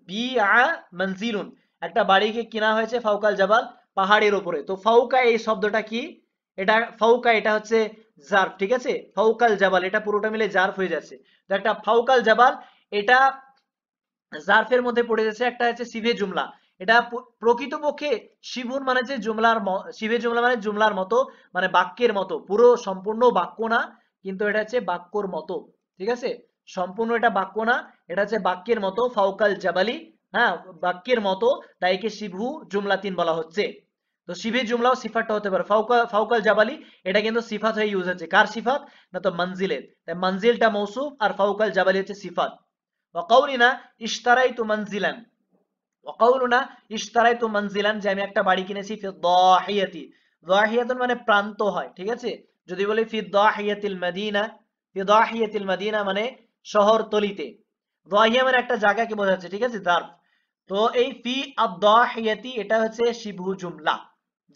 বি আ একটা বাড়িকে কিনা হয়েছে ফাউকাল জাবাল পাহাড়ের উপরে তো ফাউকা এই শব্দটা কি এটা ফাউকা এটা হচ্ছে জার্ফ ঠিক আছে ফাউকাল জাবাল এটা পুরোটা মিলে জার্ফ হয়ে যাচ্ছে তো একটা ফাউকাল জাবাল এটা জার্ফের মধ্যে পড়ে যাচ্ছে একটা হচ্ছে সিভে জুমলা এটা প্রকৃতপক্ষে শিবুন মানে যে জুমলার শিবের জুমলা মানে জুমলার মতো মানে বাক্যের মতো পুরো সম্পূর্ণ বাক্য না কিন্তু এটা হচ্ছে বাক্যর মতো ঠিক আছে সম্পূর্ণ এটা বাক্য না এটা হচ্ছে বাক্যের মতো ফাউকাল জাবালি হ্যাঁ বাক্যের মতো তাই শিবু জুমলা তিন বলা হচ্ছে তো শিবের জুমলাও সিফাতটা হতে পারে ফাউকাল ফাউকাল জাবালি এটা কিন্তু সিফাত হয়ে ইউজ হচ্ছে কার সিফাত না তো মঞ্জিলের তাই মঞ্জিলটা মৌসুফ আর ফাউকাল জাবালি হচ্ছে সিফাত কৌলিনা ইশতারাই তো মঞ্জিলান ওকাউলুনা ইশতারাই তো মঞ্জিলান যে আমি একটা বাড়ি কিনেছি ফি দাহিয়াতি দাহিয়াতুন মানে প্রান্ত হয় ঠিক আছে যদি বলি ফি দাহিয়াতিল মদিনা ফি দাহিয়াতিল মদিনা মানে শহর তলিতে দাহিয়া মানে একটা জায়গাকে বোঝাচ্ছে ঠিক আছে দার তো এই ফি আদাহিয়াতি এটা হচ্ছে শিবহু জুমলা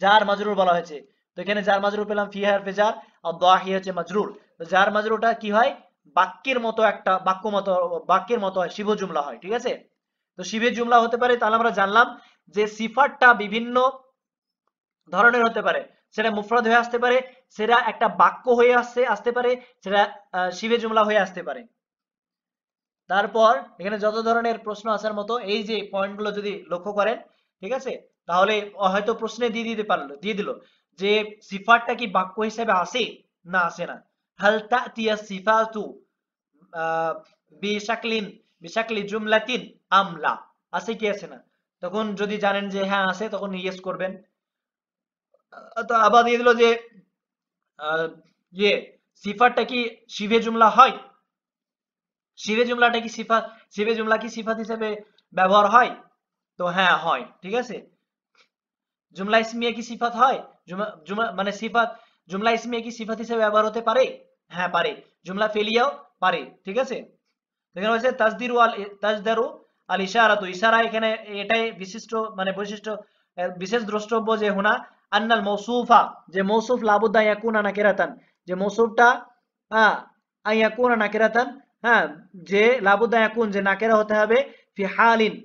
যার মাজরুর বলা হয়েছে তো এখানে যার মাজরুর পেলাম ফি হারফে জার আদাহিয়া হচ্ছে মাজরুর তো যার মাজরুরটা কি হয় বাক্যের মতো একটা বাক্য মতো বাক্যের মতো হয় শিবহু জুমলা হয় ঠিক আছে তো শিবের জুমলা হতে পারে তাহলে আমরা জানলাম যে সিফারটা বিভিন্ন ধরনের হতে পারে সেটা মুফরাদ হয়ে আসতে পারে সেটা একটা বাক্য হয়ে আসছে আসতে পারে সেটা শিবের জুমলা হয়ে আসতে পারে তারপর এখানে যত ধরনের প্রশ্ন আসার মতো এই যে পয়েন্টগুলো যদি লক্ষ্য করেন ঠিক আছে তাহলে হয়তো প্রশ্নে দিয়ে দিতে পারলো দিয়ে দিল যে সিফারটা কি বাক্য হিসেবে আসে না আসে না হালতা তিয়া তু আহ শাকলিন বিশাকলি জুমলাতিন আমলা আছে কি আছে না তখন যদি জানেন যে হ্যাঁ আছে তখন ইয়েস করবেন তো আবার দিয়ে দিল যে ইয়ে সিফারটা কি শিবে জুমলা হয় শিবে জুমলাটা কি সিফা শিবে জুমলা কি সিফাত হিসেবে ব্যবহার হয় তো হ্যাঁ হয় ঠিক আছে জুমলা ইসমিয়া কি সিফাত হয় জুমা মানে সিফাত জুমলা ইসমিয়া কি সিফাত হিসেবে ব্যবহার হতে পারে হ্যাঁ পারে জুমলা ফেলিয়াও পারে ঠিক আছে এখানে হচ্ছে তাজদির আল তাজদারু আল ইশারাতু ইশারা এখানে এটাই বিশিষ্ট মানে বৈশিষ্ট্য বিশেষ দ্রষ্টব্য যে হুনা আন্নাল মৌসুফা যে মৌসুফ লাবুদ্দা ইয়াকুনা নাকিরাতান যে মৌসুফটা হ্যাঁ আইয়াকুনা নাকিরাতান হ্যাঁ যে লাবুদ্দা ইয়াকুন যে নাকেরা হতে হবে ফি হালিন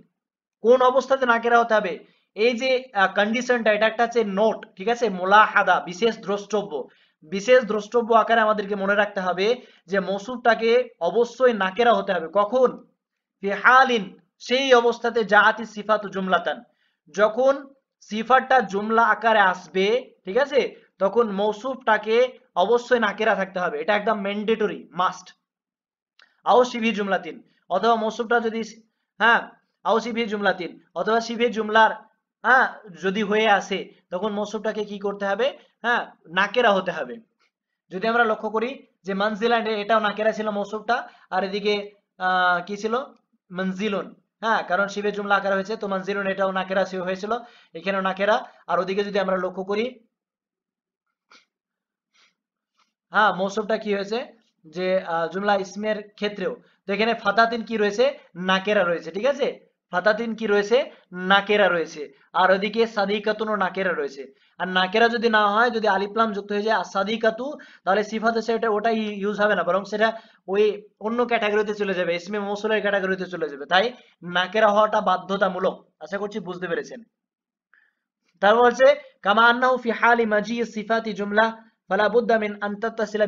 কোন অবস্থাতে নাকেরা হতে হবে এই যে কন্ডিশনটা এটা একটা হচ্ছে নোট ঠিক আছে মোলাহাদা বিশেষ দ্রষ্টব্য বিশেষ দ্রষ্টব্য আকারে আমাদেরকে মনে রাখতে হবে যে মৌসুফটাকে অবশ্যই নাকেরা হতে হবে কখন ফিহালিন সেই অবস্থাতে জাহাতি সিফাত জুমলাতান যখন সিফারটা জুমলা আকারে আসবে ঠিক আছে তখন মৌসুফটাকে অবশ্যই নাকেরা থাকতে হবে এটা একদম ম্যান্ডেটরি মাস্ট আও সিভি জুমলাতিন অথবা মৌসুফটা যদি হ্যাঁ আও সিভি জুমলাতিন অথবা সিভি জুমলার হ্যাঁ যদি হয়ে আসে তখন মৌসুমটাকে কি করতে হবে হ্যাঁ নাকেরা হতে হবে যদি আমরা লক্ষ্য করি যে মানজিলান এটাও নাকেরা ছিল মৌসুমটা আর এদিকে কি ছিল মঞ্জিলন হ্যাঁ কারণ শিবের জুমলা আকার হয়েছে তো মঞ্জিলন এটাও নাকেরা হয়েছিল এখানেও নাকেরা আর ওদিকে যদি আমরা লক্ষ্য করি হ্যাঁ মৌসুমটা কি হয়েছে যে জুমলা ইসমের ক্ষেত্রেও তো এখানে ফাতাতিন কি রয়েছে নাকেরা রয়েছে ঠিক আছে ফাতাতিন কি রয়েছে নাকেরা রয়েছে আর ওদিকে সাদিকাতুন ও নাকেরা রয়েছে আর নাকেরা যদি না হয় যদি আলিপ্লাম যুক্ত হয়ে যায় আর সাদিকাতু তাহলে সিফাতে সেটা ওটাই ইউজ হবে না বরং সেটা ওই অন্য ক্যাটাগরিতে চলে যাবে ইসমে মৌসুলের ক্যাটাগরিতে চলে যাবে তাই নাকেরা হওয়াটা বাধ্যতামূলক আশা করছি বুঝতে পেরেছেন তারপর হচ্ছে কামা আন্নাহু ফি হালি মাজি সিফাতি জুমলা ফালা বুদ্দা মিন আন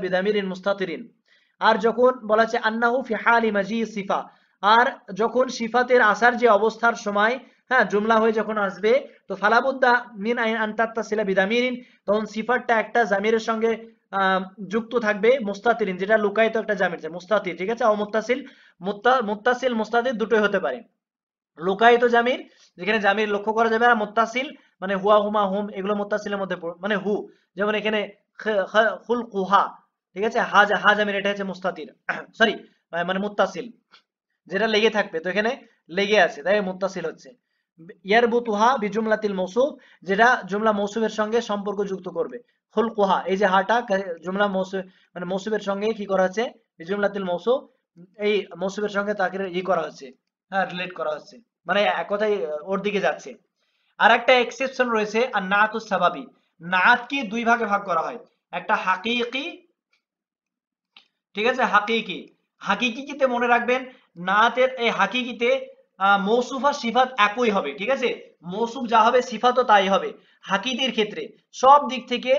বিদামিরিন মুস্তাতিরিন আর যখন বলা হচ্ছে আন্নাহু ফি হালি মাজি সিফা আর যখন সিফাতের আসার যে অবস্থার সময় হ্যাঁ জুমলা হয়ে যখন আসবে তো ফালাবুদ্দা মিন আইন আন্তাত্তা সিলা বিদামিরিন তখন সিফারটা একটা জামিরের সঙ্গে যুক্ত থাকবে মুস্তাতিরিন যেটা লুকায়িত একটা জামির মুস্তাতির ঠিক আছে অমুত্তাসিল মুত্তাসিল মুস্তাতির দুটোই হতে পারে লুকায়িত জামির যেখানে জামির লক্ষ্য করা যাবে আর মুত্তাসিল মানে হুয়া হুমা হুম এগুলো মুত্তাসিলের মধ্যে মানে হু যেমন এখানে খুল কুহা ঠিক আছে হা হা জামির এটা হচ্ছে মুস্তাতির সরি মানে মুত্তাসিল যেটা লেগে থাকবে তো এখানে লেগে আছে তাই মুতাসিল হচ্ছে ইয়ার ইয়ারবুতুহা বিজুমলাতিল মৌসুফ যেটা জুমলা মৌসুফের সঙ্গে সম্পর্ক যুক্ত করবে হুল কুহা এই যে হাটা জুমলা মৌসু মানে মৌসুফের সঙ্গে কি করা হচ্ছে বিজুমলাতিল মৌসুফ এই মৌসুফের সঙ্গে তাকে ই করা হচ্ছে হ্যাঁ রিলেট করা হচ্ছে মানে এক কথাই ওর দিকে যাচ্ছে আর একটা এক্সেপশন রয়েছে আর নাতু সাবাবি কি দুই ভাগে ভাগ করা হয় একটা হাকিকি ঠিক আছে হাকি হাকি হাকিকিতে মনে রাখবেন নাতের এই হাকিকিতে মৌসুফ আর সিফাত একই হবে ঠিক আছে মৌসুফ যা হবে সিফাতও তাই হবে হাকিদের ক্ষেত্রে সব দিক থেকে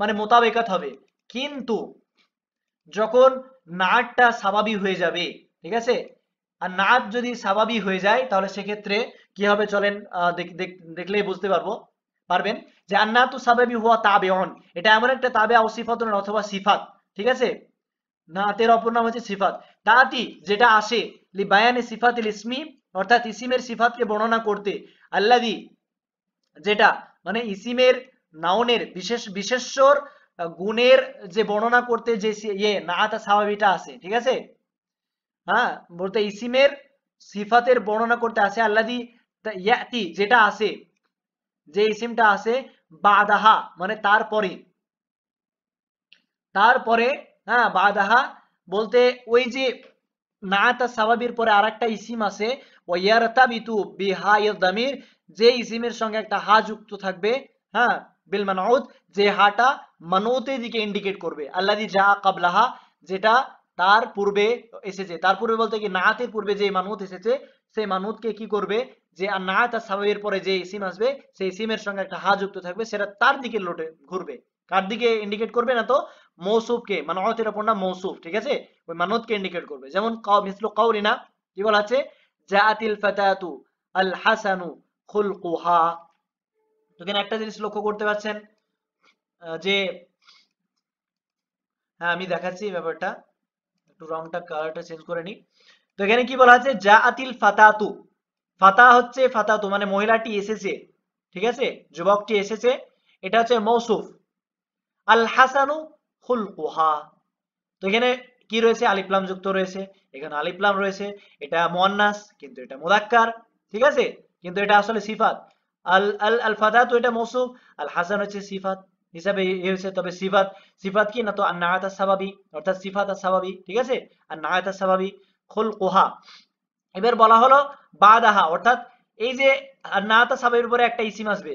মানে মোতাবেকাত হবে কিন্তু যখন নাটটা স্বাভাবিক হয়ে যাবে ঠিক আছে আর নাচ যদি স্বাভাবিক হয়ে যায় তাহলে সেক্ষেত্রে কি হবে চলেন দেখলেই বুঝতে পারবো পারবেন যে তো স্বাভাবিক হওয়া তাবে এটা এমন একটা তাবে অসিফাত অথবা সিফাত ঠিক আছে নাতের অপর নাম হচ্ছে সিফাত তাতি যেটা আসে লি সিফাত ইসমি অর্থাৎ ইসিমের সিফাতকে বর্ণনা করতে আল্লাদি যেটা মানে ইসিমের নাউনের বিশেষ বিশেষ্বর গুণের যে বর্ণনা করতে যে ইয়ে নাতা স্বাভাবিকটা আছে ঠিক আছে হ্যাঁ বলতে ইসিমের সিফাতের বর্ণনা করতে আছে আল্লাদি ইয়াতি যেটা আছে যে ইসিমটা আছে বাদাহা মানে তারপরে তারপরে হ্যাঁ বাদাহা বলতে ওই যে না সাবাবির পরে আর একটা ইসিম আছে ওয়ারতা বিহা দামির যে ইসিমের সঙ্গে একটা হা যুক্ত থাকবে হ্যাঁ বিল মানাউদ যে হাটা মানৌতের দিকে ইন্ডিকেট করবে আল্লাহ যা কাবলাহা যেটা তার পূর্বে এসেছে তার পূর্বে বলতে কি নাতের পূর্বে যে মানুত এসেছে সেই মানুতকে কি করবে যে আর না তার স্বাভাবিক পরে যে ইসিম আসবে সেই ইসিমের সঙ্গে একটা হা যুক্ত থাকবে সেটা তার দিকে লোটে ঘুরবে কার দিকে ইন্ডিকেট করবে না তো মৌসুফকে মানে মানত পূর্ণা মৌসুফ ঠিক আছে ওই মানতকে ইন্ডিকেট করবে যেমন মিসলু কাউরিনা কি বলা আছে জাতিল ফাতাতু আল হাসানু খুলকুহা তো এখানে একটা জিনিস লক্ষ্য করতে পারছেন যে হ্যাঁ আমি দেখাচ্ছি ব্যাপারটা একটু রংটা কালারটা চেঞ্জ করে নি তো এখানে কি বলা আছে আতিল ফাতাতু ফাতা হচ্ছে ফাতাতু মানে মহিলাটি এসেছে ঠিক আছে যুবকটি এসেছে এটা হচ্ছে মৌসুফ আল হাসানু খুলকুহা তো এখানে কি রয়েছে আলিপ্লাম যুক্ত রয়েছে এখানে আলিপ্লাম রয়েছে এটা মোয়ান্নাস কিন্তু এটা মোদাক্কার ঠিক আছে কিন্তু এটা আসলে সিফাত আল আল আল ফাতা এটা মৌসুফ আল হাসান হচ্ছে সিফাত হিসাবে ইয়ে হয়েছে তবে সিফাত সিফাত কি না তো আর নাহাতা স্বাভাবিক অর্থাৎ সিফাত আর স্বাভাবিক ঠিক আছে আর নাহাতা স্বাভাবিক খুল কোহা এবার বলা হলো বাদ আহা অর্থাৎ এই যে নাহাতা স্বাভাবিক উপরে একটা ইসিম আসবে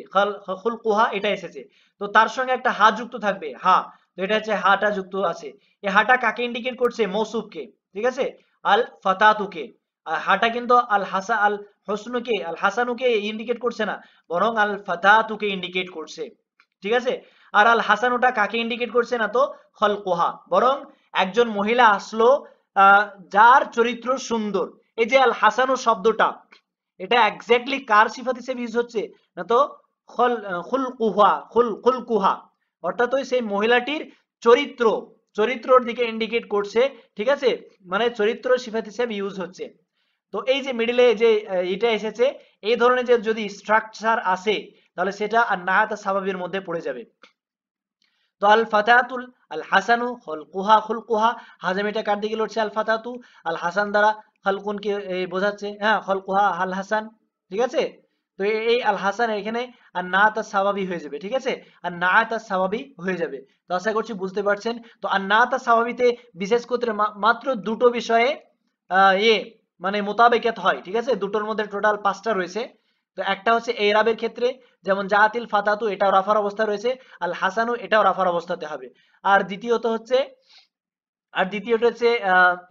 খুল কোহা এটা এসেছে তো তার সঙ্গে একটা হা যুক্ত থাকবে হা এটা হচ্ছে হাটা যুক্ত আছে এই হাটা কাকে ইন্ডিকেট করছে মৌসুফকে ঠিক আছে আল ফাতাতুকে আর হাটা কিন্তু আল হাসা আল হসনুকে আল হাসানুকে ইন্ডিকেট করছে না বরং আল ফাতাতুকে ইন্ডিকেট করছে ঠিক আছে আর আল হাসানুটা কাকে ইন্ডিকেট করছে না তো হলকোহা বরং একজন মহিলা আসলো যার চরিত্র সুন্দর এই যে আল হাসানু শব্দটা এটা এক্স্যাক্টলি কার সিফাত হিসেবে ইউজ হচ্ছে না তো খুলকুহা খুল খুলকুহা অর্থাৎ ওই সেই মহিলাটির চরিত্র চরিত্রর দিকে ইন্ডিকেট করছে ঠিক আছে মানে চরিত্র সিফাত হিসেবে ইউজ হচ্ছে তো এই যে মিডিলে যে এটা এসেছে এই ধরনের যে যদি স্ট্রাকচার আসে তাহলে সেটা আর নাহাতা স্বাভাবিকের মধ্যে পড়ে যাবে তো আল ফাতাতুল আল হাসানু হল কুহা হুল কুহা হাজাম এটা কার দিকে লড়ছে আল ফাতাতু আল হাসান দ্বারা হালকুন কে বোঝাচ্ছে হ্যাঁ হল কুহা আল হাসান ঠিক আছে তো এই আল হাসান এখানে আর না তার স্বাভাবিক হয়ে যাবে ঠিক আছে আর না তার স্বাভাবিক হয়ে যাবে তো আশা করছি বুঝতে পারছেন তো আর না তার স্বাভাবিতে বিশেষ করে মাত্র দুটো বিষয়ে এ মানে মোতাবেকাত হয় ঠিক আছে দুটোর মধ্যে টোটাল পাঁচটা রয়েছে তো একটা হচ্ছে এরাবের ক্ষেত্রে যেমন জাহাতিল ফাতাতু এটাও রাফার অবস্থা রয়েছে আল হাসানু এটাও রাফার অবস্থাতে হবে আর দ্বিতীয়ত হচ্ছে আর দ্বিতীয়টা হচ্ছে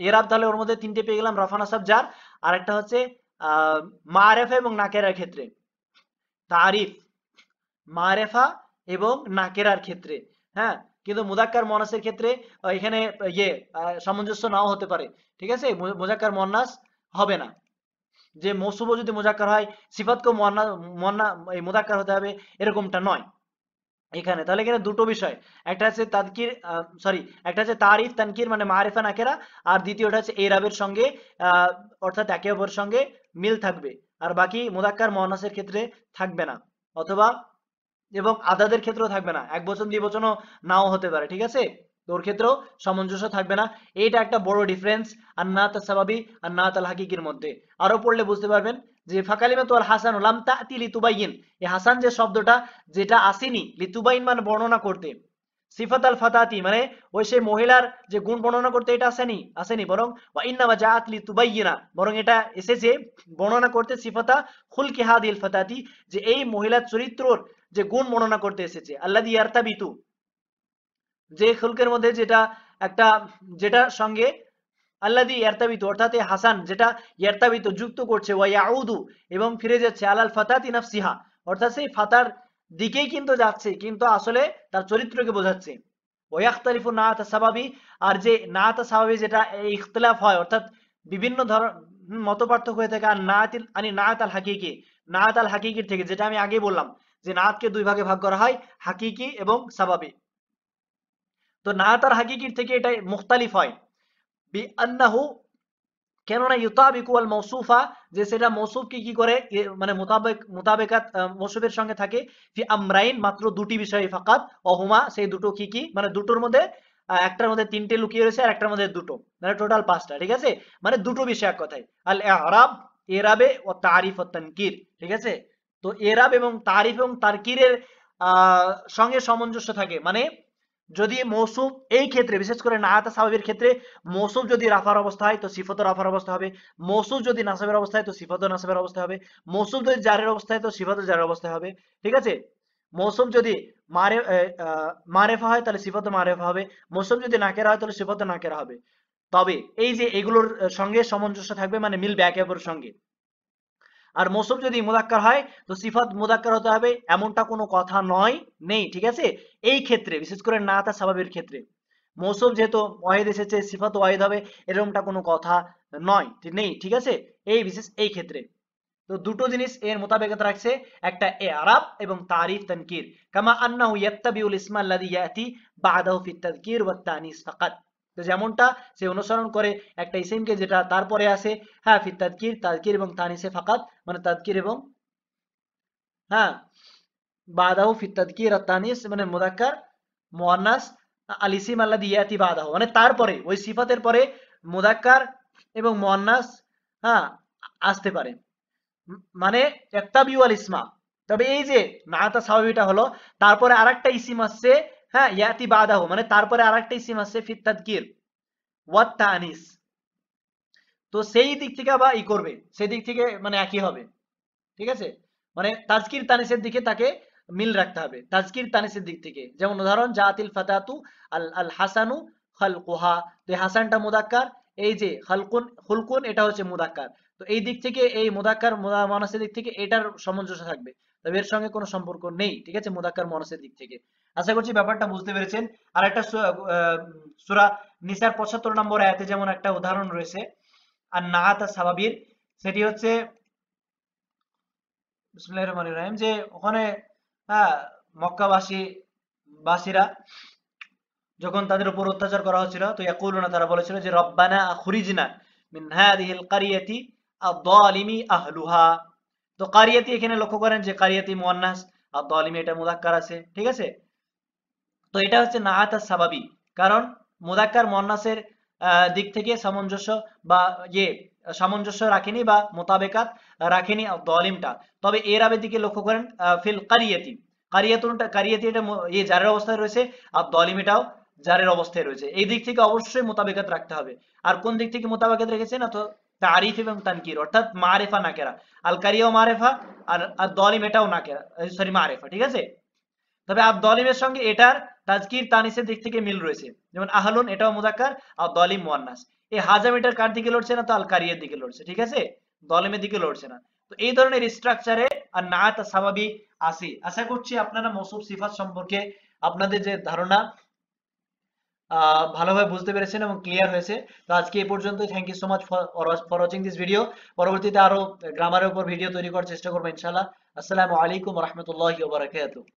এরাব তাহলে ওর মধ্যে তিনটে পেয়ে গেলাম রাফানা সাব যার আর একটা হচ্ছে মারেফা এবং নাকেরার ক্ষেত্রে তারিফ মারেফা এবং নাকেরার ক্ষেত্রে হ্যাঁ কিন্তু মুদাক্কার মনাসের ক্ষেত্রে এখানে ইয়ে সামঞ্জস্য নাও হতে পারে ঠিক আছে মোজাক্কার মন্নাস হবে না যে মৌসুমও যদি মোজাক্কার হয় সিফাতকেও মন্না মন্না এই মুজাক্কার হতে হবে এরকমটা নয় এখানে তাহলে এখানে দুটো বিষয় একটা হচ্ছে তাদকির সরি একটা আছে তারিফ তানকির মানে মারেফা নাকেরা আর দ্বিতীয়টা হচ্ছে এরাবের সঙ্গে অর্থাৎ একে অপরের সঙ্গে মিল থাকবে আর বাকি মোদাক্কার মহানাসের ক্ষেত্রে থাকবে না অথবা এবং আদাদের ক্ষেত্রেও থাকবে না এক বচন দ্বিবচনও নাও হতে পারে ঠিক আছে তোর ক্ষেত্রেও সামঞ্জস্য থাকবে না এইটা একটা বড় ডিফারেন্স আর না তা স্বাভাবিক আর না তাল হাকিকির মধ্যে আরো পড়লে বুঝতে পারবেন যে ফাঁকালিমা তো আর হাসান লাম তি লিতুবাইন এই হাসান যে শব্দটা যেটা আসেনি লিতুবাইন মানে বর্ণনা করতে সিফাত আল ফাতাতি মানে ওই সেই মহিলার যে গুণ বর্ণনা করতে এটা আসেনি আসেনি বরং বা ইন্নামা জাআত লি তুবাইয়িনা বরং এটা এসেছে বর্ণনা করতে সিফাতা খুলকি ইল ফাতাতি যে এই মহিলার চরিত্রর যে গুণ বর্ণনা করতে এসেছে আল্লাহ আল্লাদি বিতু যে খুলকের মধ্যে যেটা একটা যেটা সঙ্গে আল্লাদি ইয়ারতাবিতু অর্থাৎ হাসান যেটা ইয়ারতাবিত যুক্ত করছে ওয়া ইয়াউদু এবং ফিরে যাচ্ছে আলাল ফাতাতি নাফসিহা অর্থাৎ সেই ফাতার দিকেই কিন্তু যাচ্ছে কিন্তু আসলে তার চরিত্রকে বোঝাচ্ছে ওয়াক্তারিফু না তা সাবাবি আর যে না তা সাবাবি যেটা ইখতলাফ হয় অর্থাৎ বিভিন্ন ধরনের মত পার্থক্য হয়ে থাকে আর নাতিল আনি নাত আল হাকিকে নাত আল হাকিকির থেকে যেটা আমি আগে বললাম যে নাতকে দুই ভাগে ভাগ করা হয় হাকিকি এবং সাবাবি তো নাত আর হাকিকির থেকে এটাই মুখতালিফ হয় বি আন্নাহু কেননা ইউতাবিক ওয়াল মৌসুফা যে সেটা মৌসুফকে কি করে মানে মোতাবেক মোতাবেকাত মৌসুফের সঙ্গে থাকে ফি আমরাইন মাত্র দুটি বিষয় ফাকাত অহুমা সেই দুটো কি কি মানে দুটোর মধ্যে একটার মধ্যে তিনটে লুকিয়ে রয়েছে আর একটার মধ্যে দুটো মানে টোটাল পাঁচটা ঠিক আছে মানে দুটো বিষয় এক কথায় আল এরাব এরাবে ও তারিফ ও তানকির ঠিক আছে তো এরাব এবং তারিফ এবং তারকিরের সঙ্গে সামঞ্জস্য থাকে মানে যদি মৌসুম এই ক্ষেত্রে বিশেষ করে নাহাতা সাহাবির ক্ষেত্রে মৌসুম যদি রাফার অবস্থা হয় তো সিফত রাফার অবস্থা হবে মৌসুম যদি নাসাবের অবস্থা হয় তো সিফত নাসাবের অবস্থা হবে মৌসুম যদি জারের অবস্থা হয় তো সিফত জারের অবস্থা হবে ঠিক আছে মৌসুম যদি মারে মারেফা হয় তাহলে সিফত মারেফা হবে মৌসুম যদি নাকেরা হয় তাহলে সিফত নাকেরা হবে তবে এই যে এগুলোর সঙ্গে সামঞ্জস্য থাকবে মানে মিলবে একে অপরের সঙ্গে আর মৌসুম যদি মোদাক্কার হয় তো সিফাত মোদাক্কার হতে হবে এমনটা কোনো কথা নয় নেই ঠিক আছে এই ক্ষেত্রে বিশেষ করে না তা স্বাভাবিক ক্ষেত্রে মৌসুম যেহেতু ওয়াহিদ এসেছে সিফাত ওয়াহিদ হবে এরকমটা কোনো কথা নয় নেই ঠিক আছে এই বিশেষ এই ক্ষেত্রে তো দুটো জিনিস এর মোতাবেকত রাখছে একটা এ আরাব এবং তারিফ তানকির কামা আন্না ইয়াত্তাবিউল ইসমা আল্লাযী ইয়াতি বা'দাহু ফিত তাযকির ওয়াত তানিস ফাকাত যেমনটা সে অনুসরণ করে একটা ইসিমকে যেটা তারপরে আসে হ্যাঁ ফির তাদকির তাদকির এবং তানিসে ফাকাত মানে তাদকির এবং হ্যাঁ বাদাহু ফির তাদকির আর তানিস মানে মোদাক্কার মোয়ানাস আল ইসিম আল্লাহ ইয়াতি বাদাহ মানে তারপরে ওই সিফাতের পরে মোদাক্কার এবং মোয়ান্নাস হ্যাঁ আসতে পারে মানে একটা বিউ আল ইসমা তবে এই যে নাতা স্বাভাবিকটা হলো তারপরে আর একটা ইসিম আসছে হ্যাঁ ইয়াতি বাদাহ মানে তারপরে আরেকটা ইসিম আছে ফিত তাদকির ওয়াত তানিস তো সেই দিক থেকে বা ই করবে সেই দিক থেকে মানে একই হবে ঠিক আছে মানে তাজকির তানিসের দিকে তাকে মিল রাখতে হবে তাজকির তানিসের দিক থেকে যেমন উদাহরণ জাতিল ফাতাতু আল আল হাসানু খালকুহা তো হাসানটা মুদাক্কার এই যে খালকুন হুলকুন এটা হচ্ছে মুদাক্কার তো এই দিক থেকে এই মুদাক্কার মানসের দিক থেকে এটার সামঞ্জস্য থাকবে তবে এর সঙ্গে কোনো সম্পর্ক নেই ঠিক আছে মুদাক্কার মানসের দিক থেকে আশা করছি ব্যাপারটা বুঝতে পেরেছেন আর একটা সুরা নিসার পঁচাত্তর নম্বর আয়াতে যেমন একটা উদাহরণ রয়েছে আর নাহাত সাবাবির সেটি হচ্ছে যে ওখানে হ্যাঁ মক্কাবাসী বাসীরা যখন তাদের উপর অত্যাচার করা হচ্ছিল তো ইয়াকুলুনা তারা বলেছিল যে রব্বানা খুরিজনা কারিয়াতি আলিমি আহলুহা তো কারিয়াতি এখানে লক্ষ্য করেন যে কারিয়াতি মোয়ান্নাস আব্দ আলিমি এটা মুদাক্কার আছে ঠিক আছে তো এটা হচ্ছে আতা সাবাবি কারণ মুদাক্কার মন্নাসের দিক থেকে সামঞ্জস্য বা ইয়ে সামঞ্জস্য রাখেনি বা মোতাবেকাত রাখেনি দলিমটা তবে এর আবে দিকে লক্ষ্য করেন ফিল কারিয়াতি কারিয়াতুনটা কারিয়াতি এটা এই ইয়ে জারের অবস্থায় রয়েছে আর দলিম এটাও জারের অবস্থায় রয়েছে এই দিক থেকে অবশ্যই মোতাবেকাত রাখতে হবে আর কোন দিক থেকে মোতাবেকাত রেখেছেন তো তারিফ এবং তানকির অর্থাৎ মারেফা নাকেরা আল কারিয়াও মারেফা আর আর দলিম এটাও নাকেরা সরি মারেফা ঠিক আছে তবে আব দলিমের সঙ্গে এটার তাজকির তানিসের দিক থেকে মিল রয়েছে যেমন আহলুন এটাও মুজাক্কার আর দলিম মুয়ান্নাস এই হাজাম এটার কার দিকে লড়ছে না তো আল কারিয়ের দিকে লড়ছে ঠিক আছে দলিমের দিকে লড়ছে না তো এই ধরনের স্ট্রাকচারে আর না তা স্বাভাবিক আসি আশা করছি আপনারা মৌসুফ সিফাত সম্পর্কে আপনাদের যে ধারণা ভালোভাবে বুঝতে পেরেছেন এবং ক্লিয়ার হয়েছে তো আজকে এই পর্যন্ত thank you so much for watching this video পরবর্তীতে আরো গ্রামারের উপর ভিডিও তৈরি করার চেষ্টা করবো ইনশাআল্লাহ আসসালামু আলাইকুম রহমতুল্লাহ বারাকাতুহু